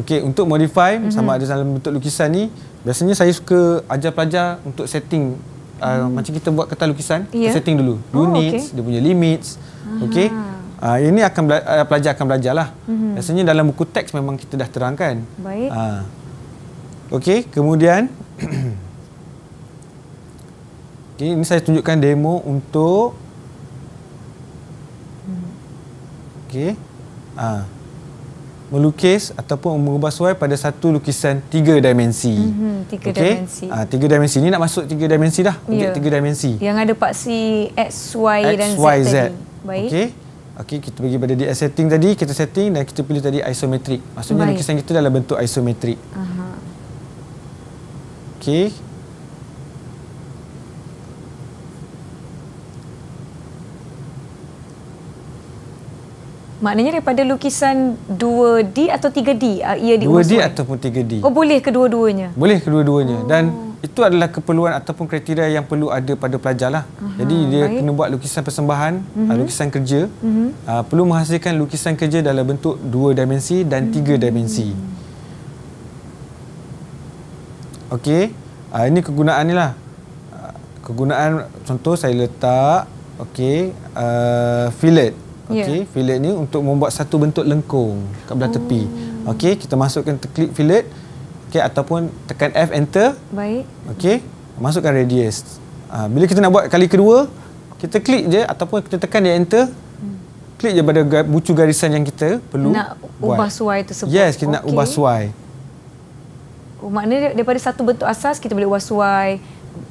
Okey, untuk modify uh-huh. sama ada dalam bentuk lukisan ni, biasanya saya suka ajar pelajar untuk setting uh, hmm. macam kita buat kertas lukisan, yeah. setting dulu. Oh, Units, okay. dia punya limits. Uh-huh. Okey. Uh, ini akan bela- uh, pelajar akan belajar lah. Uh-huh. Biasanya dalam buku teks memang kita dah terangkan.
Baik. Uh.
Okey, kemudian okay, ini saya tunjukkan demo untuk Okey. Ha. Melukis ataupun mengubah suai pada satu lukisan tiga dimensi. Mm
-hmm, tiga okay. dimensi. Ha,
tiga dimensi. Ini nak masuk tiga dimensi dah. Objek ya. tiga dimensi.
Yang ada paksi X, Y X, dan Z, y, Z
Baik. Okey. Okey, kita bagi pada dia setting tadi. Kita setting dan kita pilih tadi isometrik. Maksudnya Baik. lukisan kita dalam bentuk isometrik. Uh Okey.
Maknanya daripada lukisan 2D atau 3D ah, ia diusul? 2D
ataupun 3D. Oh,
boleh kedua-duanya?
Boleh kedua-duanya. Oh. Dan itu adalah keperluan ataupun kriteria yang perlu ada pada pelajar. Lah. Uh -huh. Jadi dia Baik. kena buat lukisan persembahan, uh ah, -huh. Mhm. lukisan kerja. Uh -huh. uh, perlu menghasilkan lukisan kerja dalam bentuk dua dimensi dan 3 uh -huh. dimensi. Okey, uh, ini kegunaan ni lah. Kegunaan contoh saya letak okey uh, fillet. Fillet okey yeah. fillet ni untuk membuat satu bentuk lengkung kat belah oh. tepi okey kita masukkan clip fillet okey ataupun tekan F enter baik okey masukkan radius ha, bila kita nak buat kali kedua kita klik je ataupun kita tekan dia enter hmm. klik je pada bucu garisan yang kita perlu nak buat. ubah suai tersebut yes kita okay. nak ubah suai
oh, maknanya daripada satu bentuk asas kita boleh ubah suai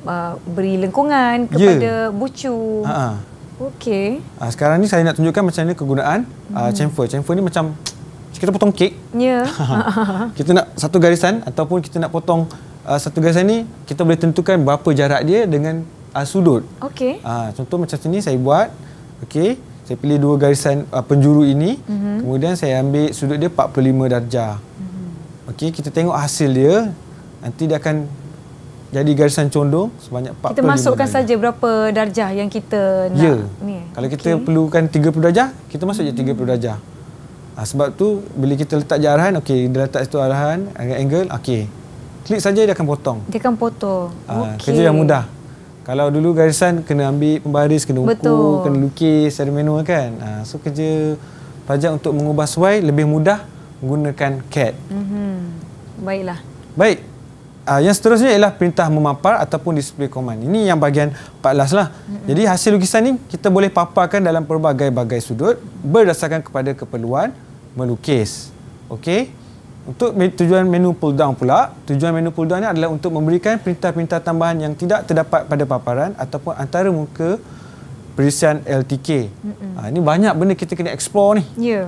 uh, beri lengkungan ya. kepada yeah. bucu ha Okey.
Uh, sekarang ni saya nak tunjukkan macam ni kegunaan uh, chamfer. Chamfer ni macam kita potong kek.
Ya. Yeah.
kita nak satu garisan ataupun kita nak potong uh, satu garisan ni, kita boleh tentukan berapa jarak dia dengan uh, sudut. Okey. Uh, contoh macam sini saya buat. Okey. Saya pilih dua garisan uh, penjuru ini. Mm-hmm. Kemudian saya ambil sudut dia 45 darjah. Mm-hmm. Okey, kita tengok hasil dia. Nanti dia akan jadi garisan condong sebanyak 45 darjah. Kita masukkan saja
berapa darjah yang kita nak. Ya. Ni. Eh? Kalau kita okay.
perlukan 30 darjah, kita masuk hmm. je 30 darjah. Ha, sebab tu bila kita letak je arahan, okay, dia letak situ arahan, angle, okay. klik saja dia akan potong.
Dia akan potong.
Ha, okay. Kerja yang mudah. Kalau dulu garisan kena ambil pembaris, kena ukur, Betul. kena lukis secara manual kan. Ha, so kerja pajak untuk mengubah suai lebih mudah menggunakan CAD.
Mm-hmm. Baiklah.
Baik uh, yang seterusnya ialah perintah memapar ataupun display command. Ini yang bahagian 14 lah. Mm-hmm. Jadi hasil lukisan ni kita boleh paparkan dalam pelbagai-bagai sudut berdasarkan kepada keperluan melukis. Okey. Untuk tujuan menu pull down pula, tujuan menu pull down ni adalah untuk memberikan perintah-perintah tambahan yang tidak terdapat pada paparan ataupun antara muka perisian LTK. Mm-hmm. Ha, ah, ini banyak benda kita kena explore
ni. Ya. Yeah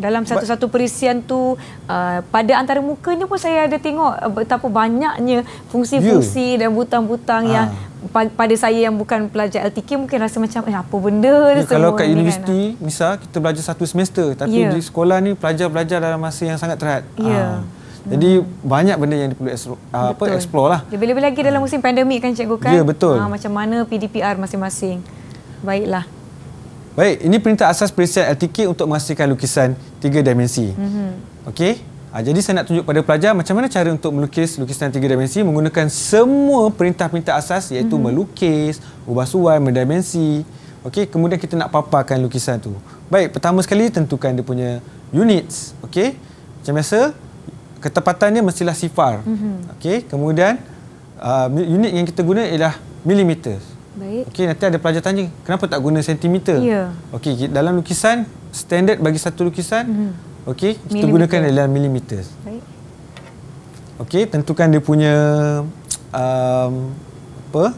dalam satu-satu perisian tu uh, pada antara mukanya pun saya ada tengok uh, betapa banyaknya fungsi-fungsi you. Ya. dan butang-butang ha. yang pa- pada saya yang bukan pelajar LTK mungkin rasa macam eh apa benda ya, semua kalau kat ni kan? universiti
kan? misal kita belajar satu semester tapi yeah. di sekolah ni pelajar-pelajar dalam masa yang sangat terat yeah. Ya. ha. Jadi hmm. banyak benda yang perlu ah, apa explore lah.
Lebih-lebih lagi dalam ah. musim pandemik kan cikgu kan? Ya betul. Ha, macam mana PDPR masing-masing. Baiklah.
Baik, ini perintah asas perisian LTK untuk menghasilkan lukisan tiga dimensi. Mm-hmm. Okey, ha, jadi saya nak tunjuk pada pelajar macam mana cara untuk melukis lukisan tiga dimensi menggunakan semua perintah-perintah asas iaitu mm-hmm. melukis, ubah suai, mendimensi. Okey, kemudian kita nak paparkan lukisan tu. Baik, pertama sekali tentukan dia punya units. Okey, macam biasa, ketepatannya mestilah sifar. Mm-hmm. Okey, kemudian uh, unit yang kita guna ialah millimeters. Baik. Okey, nanti ada pelajar tanya, kenapa tak guna sentimeter? Ya. Okey, dalam lukisan standard bagi satu lukisan, hmm. okey, kita millimeter. gunakan dalam milimeter. Baik. Okey, tentukan dia punya um, apa?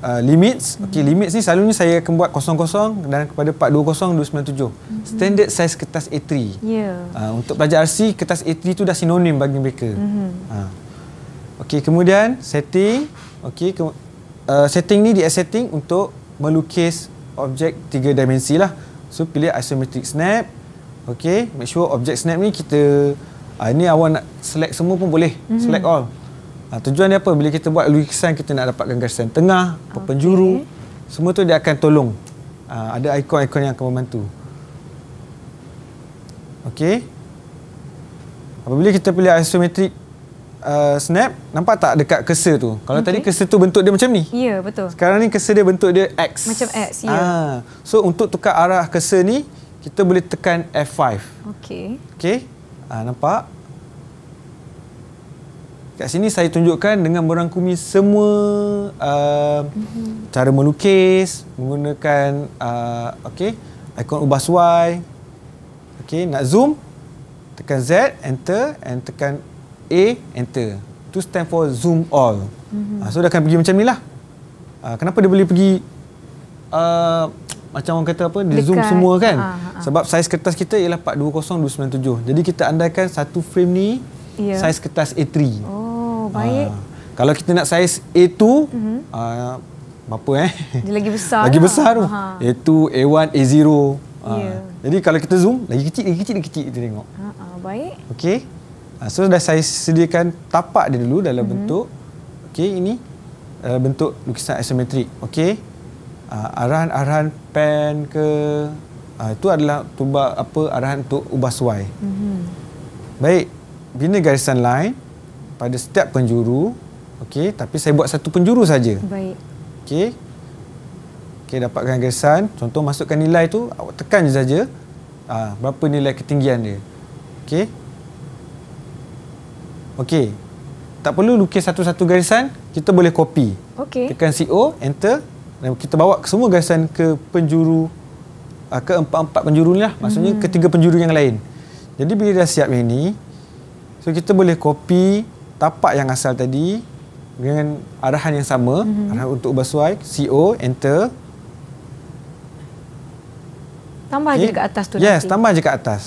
Uh, limits. Hmm. Okey, limits ni selalunya saya akan buat kosong-kosong dan kepada part 20 297. Hmm. Standard size kertas A3. Ya. Uh, untuk pelajar RC, kertas A3 tu dah sinonim bagi mereka. Hmm. Ha. Okey, kemudian setting. Okey, kemudian uh, setting ni dia setting untuk melukis objek tiga dimensi lah so pilih isometric snap ok make sure objek snap ni kita uh, ni awak nak select semua pun boleh mm -hmm. select all uh, tujuan dia apa bila kita buat lukisan kita nak dapatkan garisan tengah ah, okay. penjuru semua tu dia akan tolong uh, ada ikon-ikon yang akan membantu ok apabila kita pilih isometric uh, snap nampak tak dekat cursor tu kalau okay. tadi cursor tu bentuk dia macam ni ya yeah, betul sekarang ni cursor dia bentuk dia X macam X ya yeah. ah. so untuk tukar arah cursor ni kita boleh tekan F5 okey okey ah, nampak kat sini saya tunjukkan dengan merangkumi semua uh, mm-hmm. cara melukis menggunakan uh, okey ikon ubah suai okey nak zoom tekan Z enter and tekan A enter itu stand for zoom all mm-hmm. uh, so dia akan pergi macam ni lah uh, kenapa dia boleh pergi uh, macam orang kata apa dia Dekat. zoom semua kan uh, uh. sebab saiz kertas kita ialah 420 jadi kita andaikan satu frame ni
yeah.
saiz
kertas A3
oh
baik uh,
kalau kita nak saiz A2 mm-hmm. uh, apa eh?
Dia lagi besar. lagi lah. besar lah.
tu. Ha. A2, A1, A0. Yeah. Ya. Jadi kalau kita zoom, lagi kecil, lagi kecil, lagi kecil kita tengok.
Ha, ha, baik.
Okey. Ah, so dah saya sediakan tapak dia dulu dalam mm-hmm. bentuk okey ini uh, bentuk lukisan isometrik. Okey. Uh, arahan-arahan pen ke uh, itu adalah tubak apa arahan untuk ubah suai. Mm-hmm. Baik, bina garisan line pada setiap penjuru. Okey, tapi saya buat satu penjuru saja. Baik. Okey. Okey, dapatkan garisan. Contoh masukkan nilai tu, awak tekan je saja. Uh, berapa nilai ketinggian dia. Okey. Okey. Tak perlu lukis satu-satu garisan, kita boleh copy. Okey. Tekan CO, enter dan kita bawa semua garisan ke penjuru ah, ke empat-empat penjuru ni lah. Maksudnya hmm. ketiga penjuru yang lain. Jadi bila dah siap yang ni, so kita boleh copy tapak yang asal tadi dengan arahan yang sama, hmm. arahan untuk ubah suai, CO, enter.
Tambah okay. je dekat atas tu yes, nanti. Yes, tambah je dekat atas.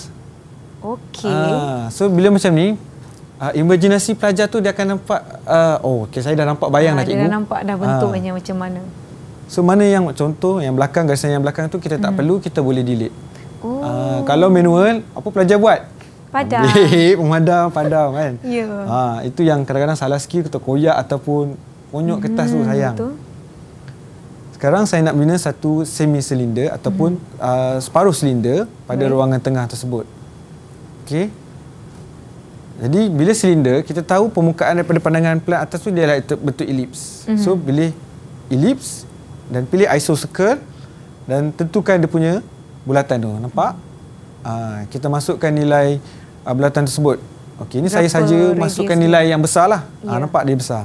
Okey, Uh,
so bila macam ni, uh, ah, imajinasi pelajar tu dia akan nampak uh, oh okay, saya dah nampak bayang uh, dah ah, cikgu dia nampak
dah bentuknya uh. macam mana
so mana yang contoh yang belakang garisan yang belakang tu kita tak hmm. perlu kita boleh delete oh. uh, kalau manual apa pelajar buat padam memadam padam kan yeah. Ya. uh, itu yang kadang-kadang salah skill kita koyak ataupun konyok hmm, kertas hmm, tu sayang betul sekarang saya nak bina satu semi silinder ataupun hmm. uh, separuh silinder pada Baik. ruangan tengah tersebut. Okey, jadi bila silinder kita tahu permukaan daripada pandangan plan atas tu dia adalah bentuk elips. Mm-hmm. So pilih elips dan pilih iso dan tentukan dia punya bulatan tu. Nampak? Uh, kita masukkan nilai uh, bulatan tersebut. Okey, ini saya saja masukkan ni? nilai yang besar lah. Yeah. Uh, ya. nampak dia besar.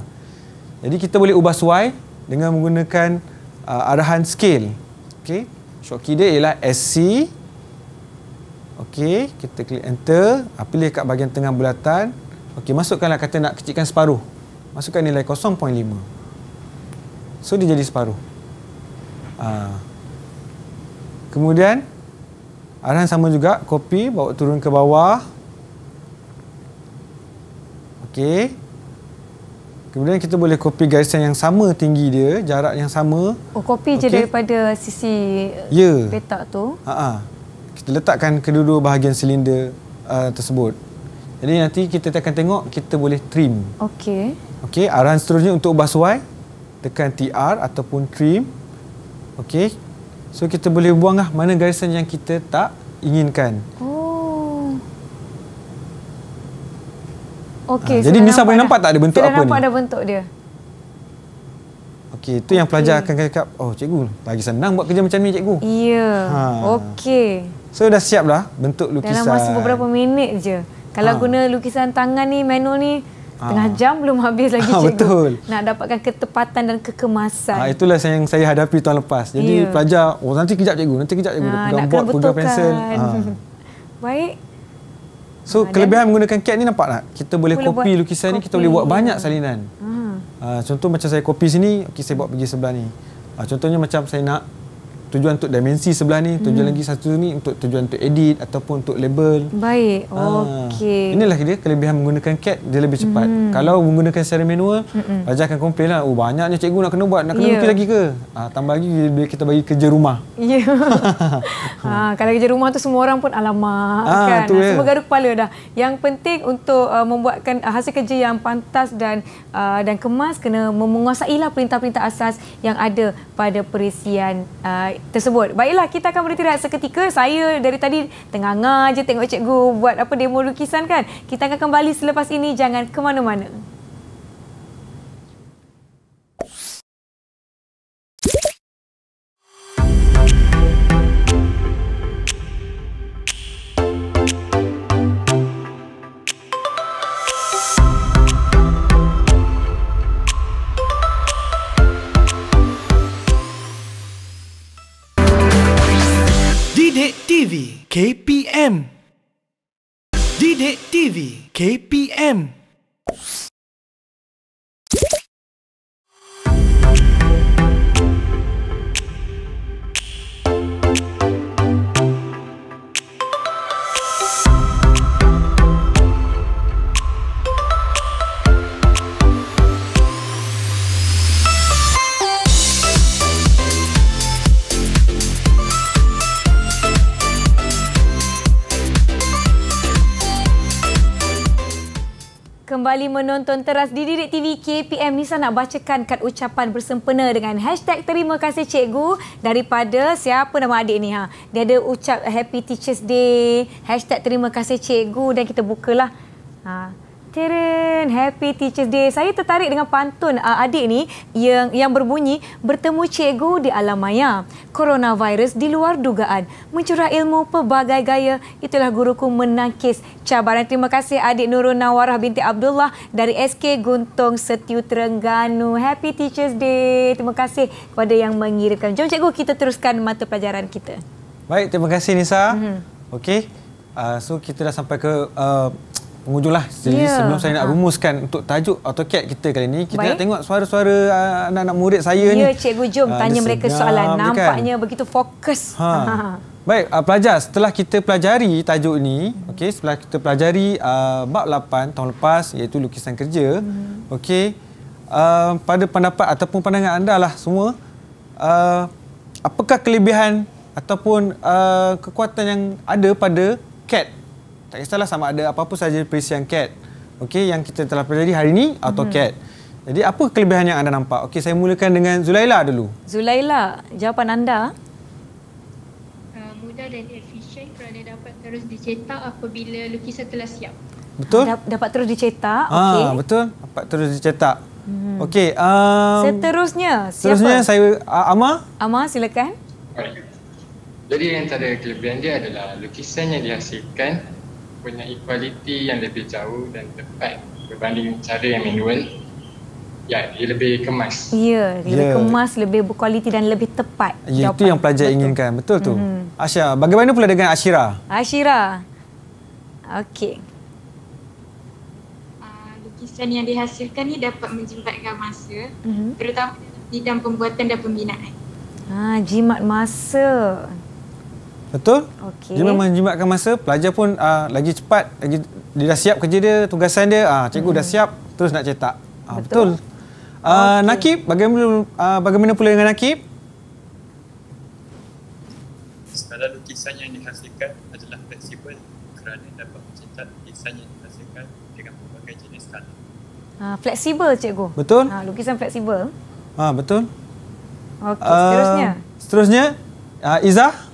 Jadi kita boleh ubah suai dengan menggunakan uh, arahan scale. Okey. Short key dia ialah SC Okey, kita klik enter, ah, pilih kat bahagian tengah bulatan. Okey, masukkanlah kata nak kecilkan separuh. Masukkan nilai 0.5. So dia jadi separuh. Ah. kemudian arahan sama juga, copy bawa turun ke bawah. Okey. Kemudian kita boleh copy garisan yang sama tinggi dia, jarak yang sama.
Oh, copy okay. je daripada sisi yeah. Ya. petak tu.
Ha -ha kita letakkan kedua-dua bahagian silinder uh, tersebut. Jadi nanti kita akan tengok kita boleh trim. Okey. Okey, arahan seterusnya untuk ubah suai tekan TR ataupun trim. Okey. So kita boleh buanglah mana garisan yang kita tak inginkan.
Oh. Okey,
ha, jadi Nisa boleh nampak tak ada bentuk apa ni? Nampak ada bentuk dia. Okey, itu okay. yang pelajar akan cakap, "Oh, cikgu, lagi senang buat kerja macam ni, cikgu." Ya. Yeah. Ha. Okey. So dah siap dah bentuk lukisan. Dalam masa beberapa
minit je. Kalau ha. guna lukisan tangan ni manual ni
ha. tengah
jam belum habis lagi Ha, betul. Nak dapatkan ketepatan dan kekemasan. Ha,
itulah yang saya hadapi tahun lepas. Jadi yeah. pelajar, oh nanti kejap cikgu, nanti kejap cikgu. Ha, pegang board, pegang pensel. Ha.
Baik.
So ha, kelebihan dan menggunakan CAD ni nampak tak? Kita boleh, kopi lukisan copy. ni, kita boleh buat banyak salinan. Ha. Ha, contoh macam saya kopi sini, okay, saya buat pergi sebelah ni. Ha, contohnya macam saya nak tujuan untuk dimensi sebelah ni tujuan hmm. lagi satu ni untuk tujuan untuk edit ataupun untuk label
baik ha. okey
inilah
dia kelebihan menggunakan CAD dia lebih cepat hmm. kalau menggunakan secara manual hmm. pelajar akan komplain lah, oh banyaknya cikgu nak kena buat nak kena yeah. lukis lagi ke ha, tambah lagi bila kita bagi kerja rumah ya yeah. ha,
kalau kerja rumah tu semua orang pun alamak ha, kan tu ha, ya. semua garuk kepala dah yang penting untuk uh, membuatkan uh, hasil kerja yang pantas dan uh, dan kemas kena menguasailah perintah-perintah asas yang ada pada perisian uh, tersebut. Baiklah kita akan berhenti rehat seketika. Saya dari tadi tengah ngah je tengok cikgu buat apa demo lukisan kan. Kita akan kembali selepas ini jangan ke mana-mana.
KPM Didik TV KPM
kembali menonton teras di Didik TV KPM. Nisa nak bacakan kad ucapan bersempena dengan hashtag terima kasih cikgu daripada siapa nama adik ni. Ha? Dia ada ucap happy teachers day, hashtag terima kasih cikgu dan kita bukalah. Ha. Karen, happy Teachers Day. Saya tertarik dengan pantun uh, adik ni yang yang berbunyi bertemu cikgu di alam maya. Coronavirus di luar dugaan. Mencurah ilmu pelbagai gaya. Itulah guruku menangkis cabaran. Terima kasih adik Nurul Nawarah binti Abdullah dari SK Guntung Setiu Terengganu. Happy Teachers Day. Terima kasih kepada yang mengirimkan. Jom cikgu kita teruskan mata pelajaran kita.
Baik, terima kasih Nisa. Mm-hmm. Okey. Uh, so kita dah sampai ke uh, penghujung lah jadi yeah. sebelum saya nak ha. rumuskan untuk tajuk AutoCAD kita kali ni kita Baik. nak tengok suara-suara ah, anak-anak murid saya yeah, ni ya cikgu jom ha, tanya mereka soalan kan? nampaknya
kan? begitu fokus ha.
Baik, uh, pelajar, setelah kita pelajari tajuk ini, okay, setelah kita pelajari uh, bab 8 tahun lepas iaitu lukisan kerja, hmm. okay, uh, pada pendapat ataupun pandangan anda lah semua, uh, apakah kelebihan ataupun uh, kekuatan yang ada pada CAT tak kisahlah sama ada apa-apa saja perisi yang CAT. Okey, yang kita telah pelajari hari ini atau hmm. CAT. Jadi apa kelebihan yang anda nampak? Okey, saya mulakan dengan Zulaila dulu.
Zulaila, jawapan anda?
Uh, mudah dan efisien kerana dapat terus dicetak apabila lukisan telah siap.
Betul? Ha,
dapat terus dicetak.
Ha, ah, okay. Betul, dapat terus dicetak. Hmm. Okey. Um,
Seterusnya, siapa? Seterusnya,
saya, uh, Amar.
Amar, silakan. Baik.
Jadi antara kelebihan dia adalah lukisan yang dihasilkan mempunyai kualiti yang lebih jauh dan tepat berbanding cara yang manual ya dia lebih kemas
ya dia ya. lebih kemas lebih berkualiti dan lebih tepat
ya, itu yang pelajar betul. inginkan betul tu hmm. Asya bagaimana pula dengan Ashira
Ashira okey ah, lukisan yang dihasilkan ni dapat menjimatkan masa mm-hmm. terutama dalam pembuatan dan pembinaan. Ha, jimat masa. Betul? Okay. Dia memang
jimatkan masa, pelajar pun uh, lagi cepat, lagi dia dah siap kerja dia, tugasan dia, uh, cikgu hmm. dah siap, terus nak cetak. Uh, betul. betul. Uh, okay. Nakib, bagaimana, uh, bagaimana pula dengan Nakib? Segala lukisan yang dihasilkan adalah fleksibel kerana dapat mencetak lukisan yang dihasilkan dengan pelbagai jenis kata.
Uh, fleksibel, cikgu. Betul. Uh, lukisan fleksibel.
Uh, betul. Okey, seterusnya. Uh, seterusnya, uh, Izzah. Izzah.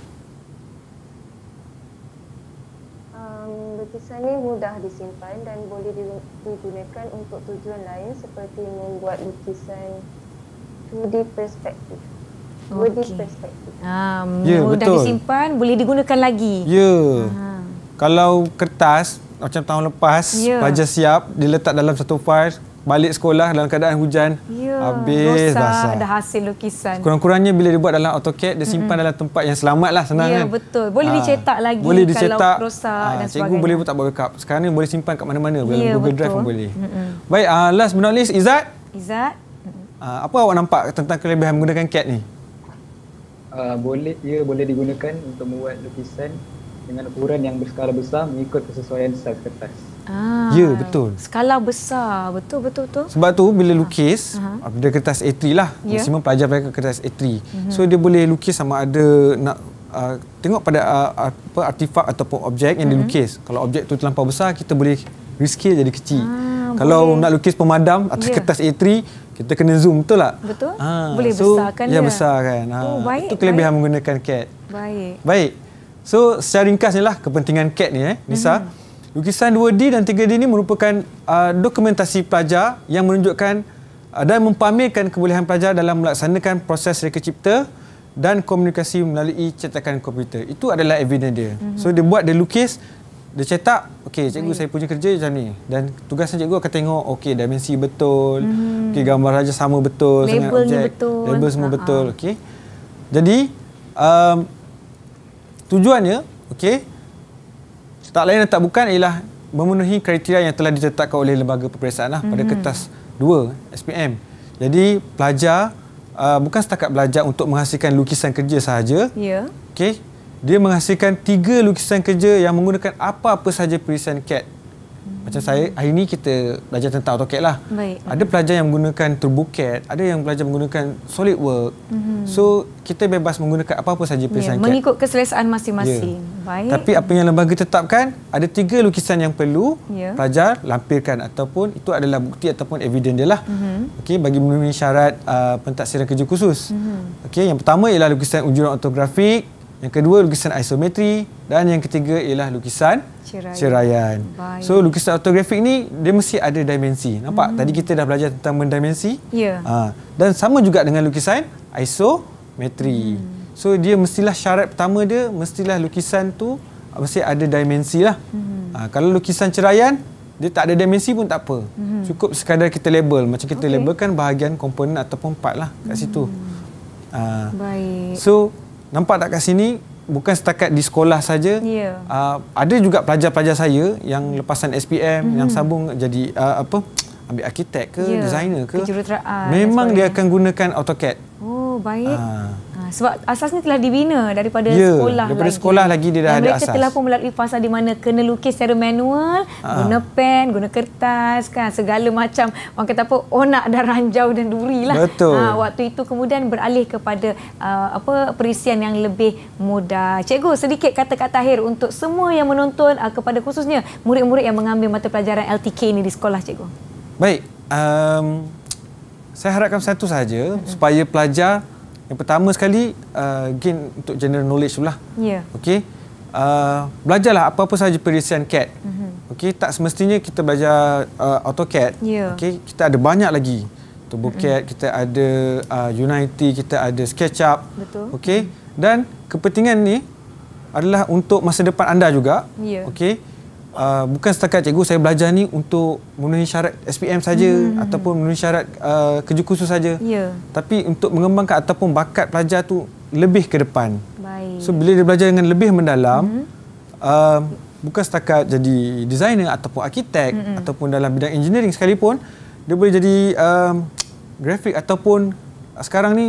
lukisan mudah disimpan dan boleh digunakan untuk tujuan lain seperti membuat lukisan 2D perspektif. Okay. 2D perspektif.
Um, betul. disimpan, boleh digunakan lagi.
Ya. Ha. Kalau kertas, macam tahun lepas, ya. belajar siap, diletak dalam satu file, balik sekolah dalam keadaan hujan yeah, habis rosak, basah dah
hasil lukisan
kurang-kurangnya bila dibuat dalam AutoCAD dia simpan mm-hmm. dalam tempat yang selamat lah senang yeah, kan
betul boleh Aa, ah, dicetak lagi boleh dicetak. kalau rosak Aa, ah, cikgu boleh pun
tak buat backup sekarang ni boleh simpan kat mana-mana yeah, dalam ya, Google betul. Drive pun boleh mm-hmm. baik uh, last but not least Izzat Izzat uh, apa awak nampak tentang kelebihan menggunakan CAD ni uh, boleh Ia ya, boleh digunakan untuk membuat lukisan dengan ukuran yang berskala besar mengikut kesesuaian size kertas
Ah, ya, betul. Skala besar, betul, betul, betul. Sebab
tu bila ah, lukis, uh dia kertas A3 lah. Yeah. Semua pelajar mereka kertas A3. Uh-huh. Mhm. So, dia boleh lukis sama ada nak uh, tengok pada uh, apa artifak ataupun objek yang uh-huh. dilukis. Mhm. Kalau objek tu terlampau besar, kita boleh rescale jadi kecil. Ah, Kalau boleh. nak lukis pemadam atau yeah. kertas A3, kita kena zoom, betul tak? Betul, ah, boleh so, besarkan. Ya, dia. besarkan. Oh, baik. Itu kelebihan baik. menggunakan CAD. Baik. Baik. So, secara ringkasnya lah kepentingan CAD ni, eh, Nisa. Uh-huh. Lukisan 2D dan 3D ini merupakan uh, dokumentasi pelajar yang menunjukkan uh, dan mempamerkan kebolehan pelajar dalam melaksanakan proses reka cipta dan komunikasi melalui cetakan komputer. Itu adalah evidence dia. Mm -hmm. So dia buat, dia lukis, dia cetak, okey cikgu Baik. saya punya kerja macam ni. Dan tugasan cikgu akan tengok, okey dimensi betul, mm -hmm. okay, gambar saja sama betul, label dengan objek, betul. label kan? semua uh -huh. betul. Okay. Jadi um, tujuannya, okey, tak lain dan tak bukan ialah memenuhi kriteria yang telah ditetapkan oleh lembaga peperiksaan lah, pada mhm. kertas 2 SPM. Jadi pelajar uh, bukan setakat belajar untuk menghasilkan lukisan kerja sahaja. Ya. Okay. Dia menghasilkan tiga lukisan kerja yang menggunakan apa-apa sahaja perisian CAT
macam saya, hari
ni kita belajar tentang AutoCAD lah. Baik. Ada pelajar yang menggunakan TurboCAD, ada yang pelajar menggunakan SolidWorks.
Mm-hmm.
So,
kita bebas menggunakan apa-apa saja ya, perisian yeah, Mengikut
keselesaan masing-masing. Yeah. Baik. Tapi
apa yang lembaga tetapkan, ada tiga lukisan yang perlu yeah. pelajar lampirkan ataupun itu adalah bukti ataupun evidence dia lah. Mm-hmm. Okay, bagi memenuhi syarat uh, pentaksiran kerja khusus. Mm-hmm. Okay, yang pertama ialah lukisan ujuran autografik. Yang kedua lukisan isometri dan yang ketiga ialah lukisan cerayan. cerayan. So lukisan autografik ni dia mesti ada dimensi. Nampak? Hmm. Tadi kita dah belajar tentang mendimensi. Ya. Yeah. Ha. dan sama juga dengan lukisan isometri. Hmm. So dia mestilah syarat pertama dia mestilah lukisan tu mesti ada dimensi lah. Hmm. Ha, kalau lukisan cerayan dia tak ada dimensi pun tak apa. Hmm. Cukup sekadar kita label. Macam kita okay. labelkan bahagian komponen ataupun part lah kat hmm. situ. Ha,
Baik. So
nampak tak kat sini bukan setakat di sekolah saja yeah. Ya. uh, ada juga pelajar-pelajar saya yang lepasan SPM mm-hmm. yang mhm. sambung jadi uh, apa ambil arkitek ke yeah. designer ke memang dia akan gunakan AutoCAD
oh baik uh, sebab asasnya telah dibina daripada ya, sekolah daripada lagi. sekolah
lagi dia dah Dan ada mereka telah pun
melalui fasa di mana kena lukis secara manual, ha. guna pen, guna kertas kan, segala macam orang kata apa onak dan ranjau dan duri lah. Betul. Ha, waktu itu kemudian beralih kepada uh, apa perisian yang lebih mudah. Cikgu sedikit kata-kata akhir untuk semua yang menonton uh, kepada khususnya murid-murid yang mengambil mata pelajaran LTK ini di sekolah cikgu.
Baik. Um, saya harapkan satu saja supaya pelajar yang pertama sekali uh, gain untuk general knowledge pula. Ya. Yeah. Okey. Uh, belajarlah apa-apa sahaja perisian CAD. Mm -hmm. Okey, tak semestinya kita belajar uh, AutoCAD. Yeah. Okey, kita ada banyak lagi. TurboCAD, mhm. mm -hmm. kita ada uh, Unity, kita ada SketchUp. Betul. Okey. Dan kepentingan ni adalah untuk masa depan anda juga. Ya. Yeah. Okey uh, bukan setakat cikgu saya belajar ni untuk memenuhi syarat SPM saja hmm, hmm, hmm. ataupun memenuhi syarat uh, kerja khusus saja. Yeah. Tapi untuk mengembangkan ataupun bakat pelajar tu lebih ke depan.
Baik. So bila
dia belajar dengan lebih mendalam hmm. uh, bukan setakat jadi designer ataupun arkitek hmm, hmm. ataupun dalam bidang engineering sekalipun dia boleh jadi um, grafik ataupun sekarang ni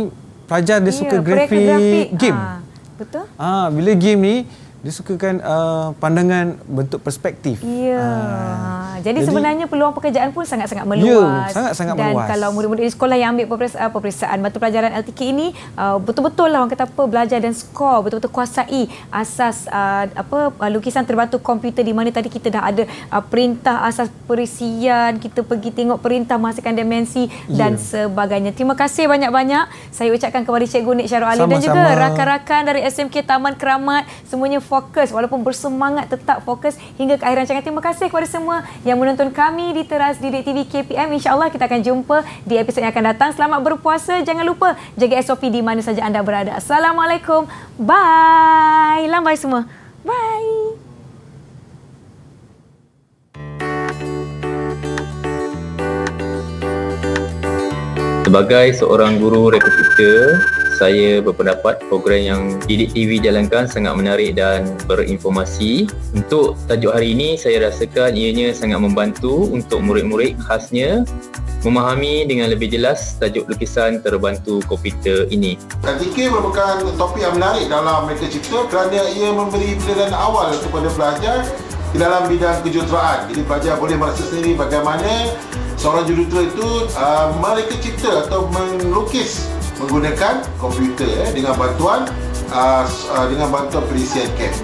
pelajar dia yeah, suka grafik, grafik game. Ha. Betul? Ah ha, bila game ni dia sukakan uh, pandangan bentuk perspektif. Ya. Uh,
jadi, jadi sebenarnya peluang pekerjaan pun sangat-sangat meluas. Ya, sangat-sangat meluas. Dan kalau murid-murid di sekolah yang ambil uh, peperiksaan, peperiksaan mata pelajaran LTK ini uh, betul-betul lah orang kata apa belajar dan skor betul-betul kuasai asas uh, apa uh, lukisan terbatu komputer di mana tadi kita dah ada uh, perintah asas perisian kita pergi tengok perintah menghasilkan dimensi ya. dan sebagainya terima kasih banyak-banyak saya ucapkan kepada Cikgu Nik Syarul Ali dan juga rakan-rakan dari SMK Taman Keramat semuanya fokus walaupun bersemangat tetap fokus hingga ke akhir rancangan. Terima kasih kepada semua yang menonton kami di Teras Didik TV KPM. InsyaAllah kita akan jumpa di episod yang akan datang. Selamat berpuasa. Jangan lupa jaga SOP di mana saja anda berada. Assalamualaikum. Bye. Lambai semua. Bye.
Sebagai seorang guru rekrutator, saya berpendapat program yang Didik TV jalankan sangat menarik dan berinformasi. Untuk tajuk hari ini, saya rasakan ianya sangat membantu untuk murid-murid khasnya memahami dengan lebih jelas tajuk lukisan terbantu komputer ini.
KTK merupakan topik yang menarik dalam mereka cipta kerana ia memberi pelajaran awal kepada pelajar di dalam bidang kejuruteraan. Jadi pelajar boleh merasa sendiri bagaimana seorang jurutera itu uh, mereka cipta atau melukis menggunakan komputer eh, dengan bantuan uh, uh, dengan bantuan perisian cam.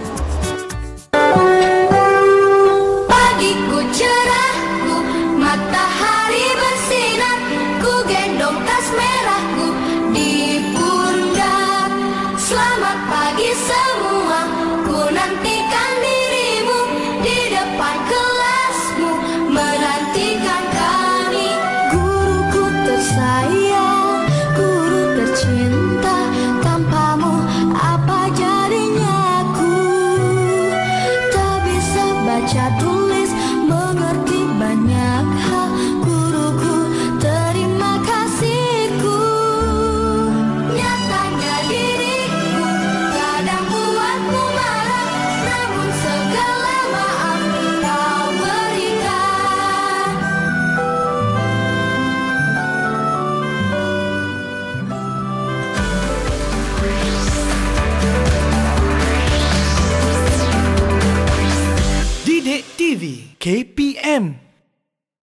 Cape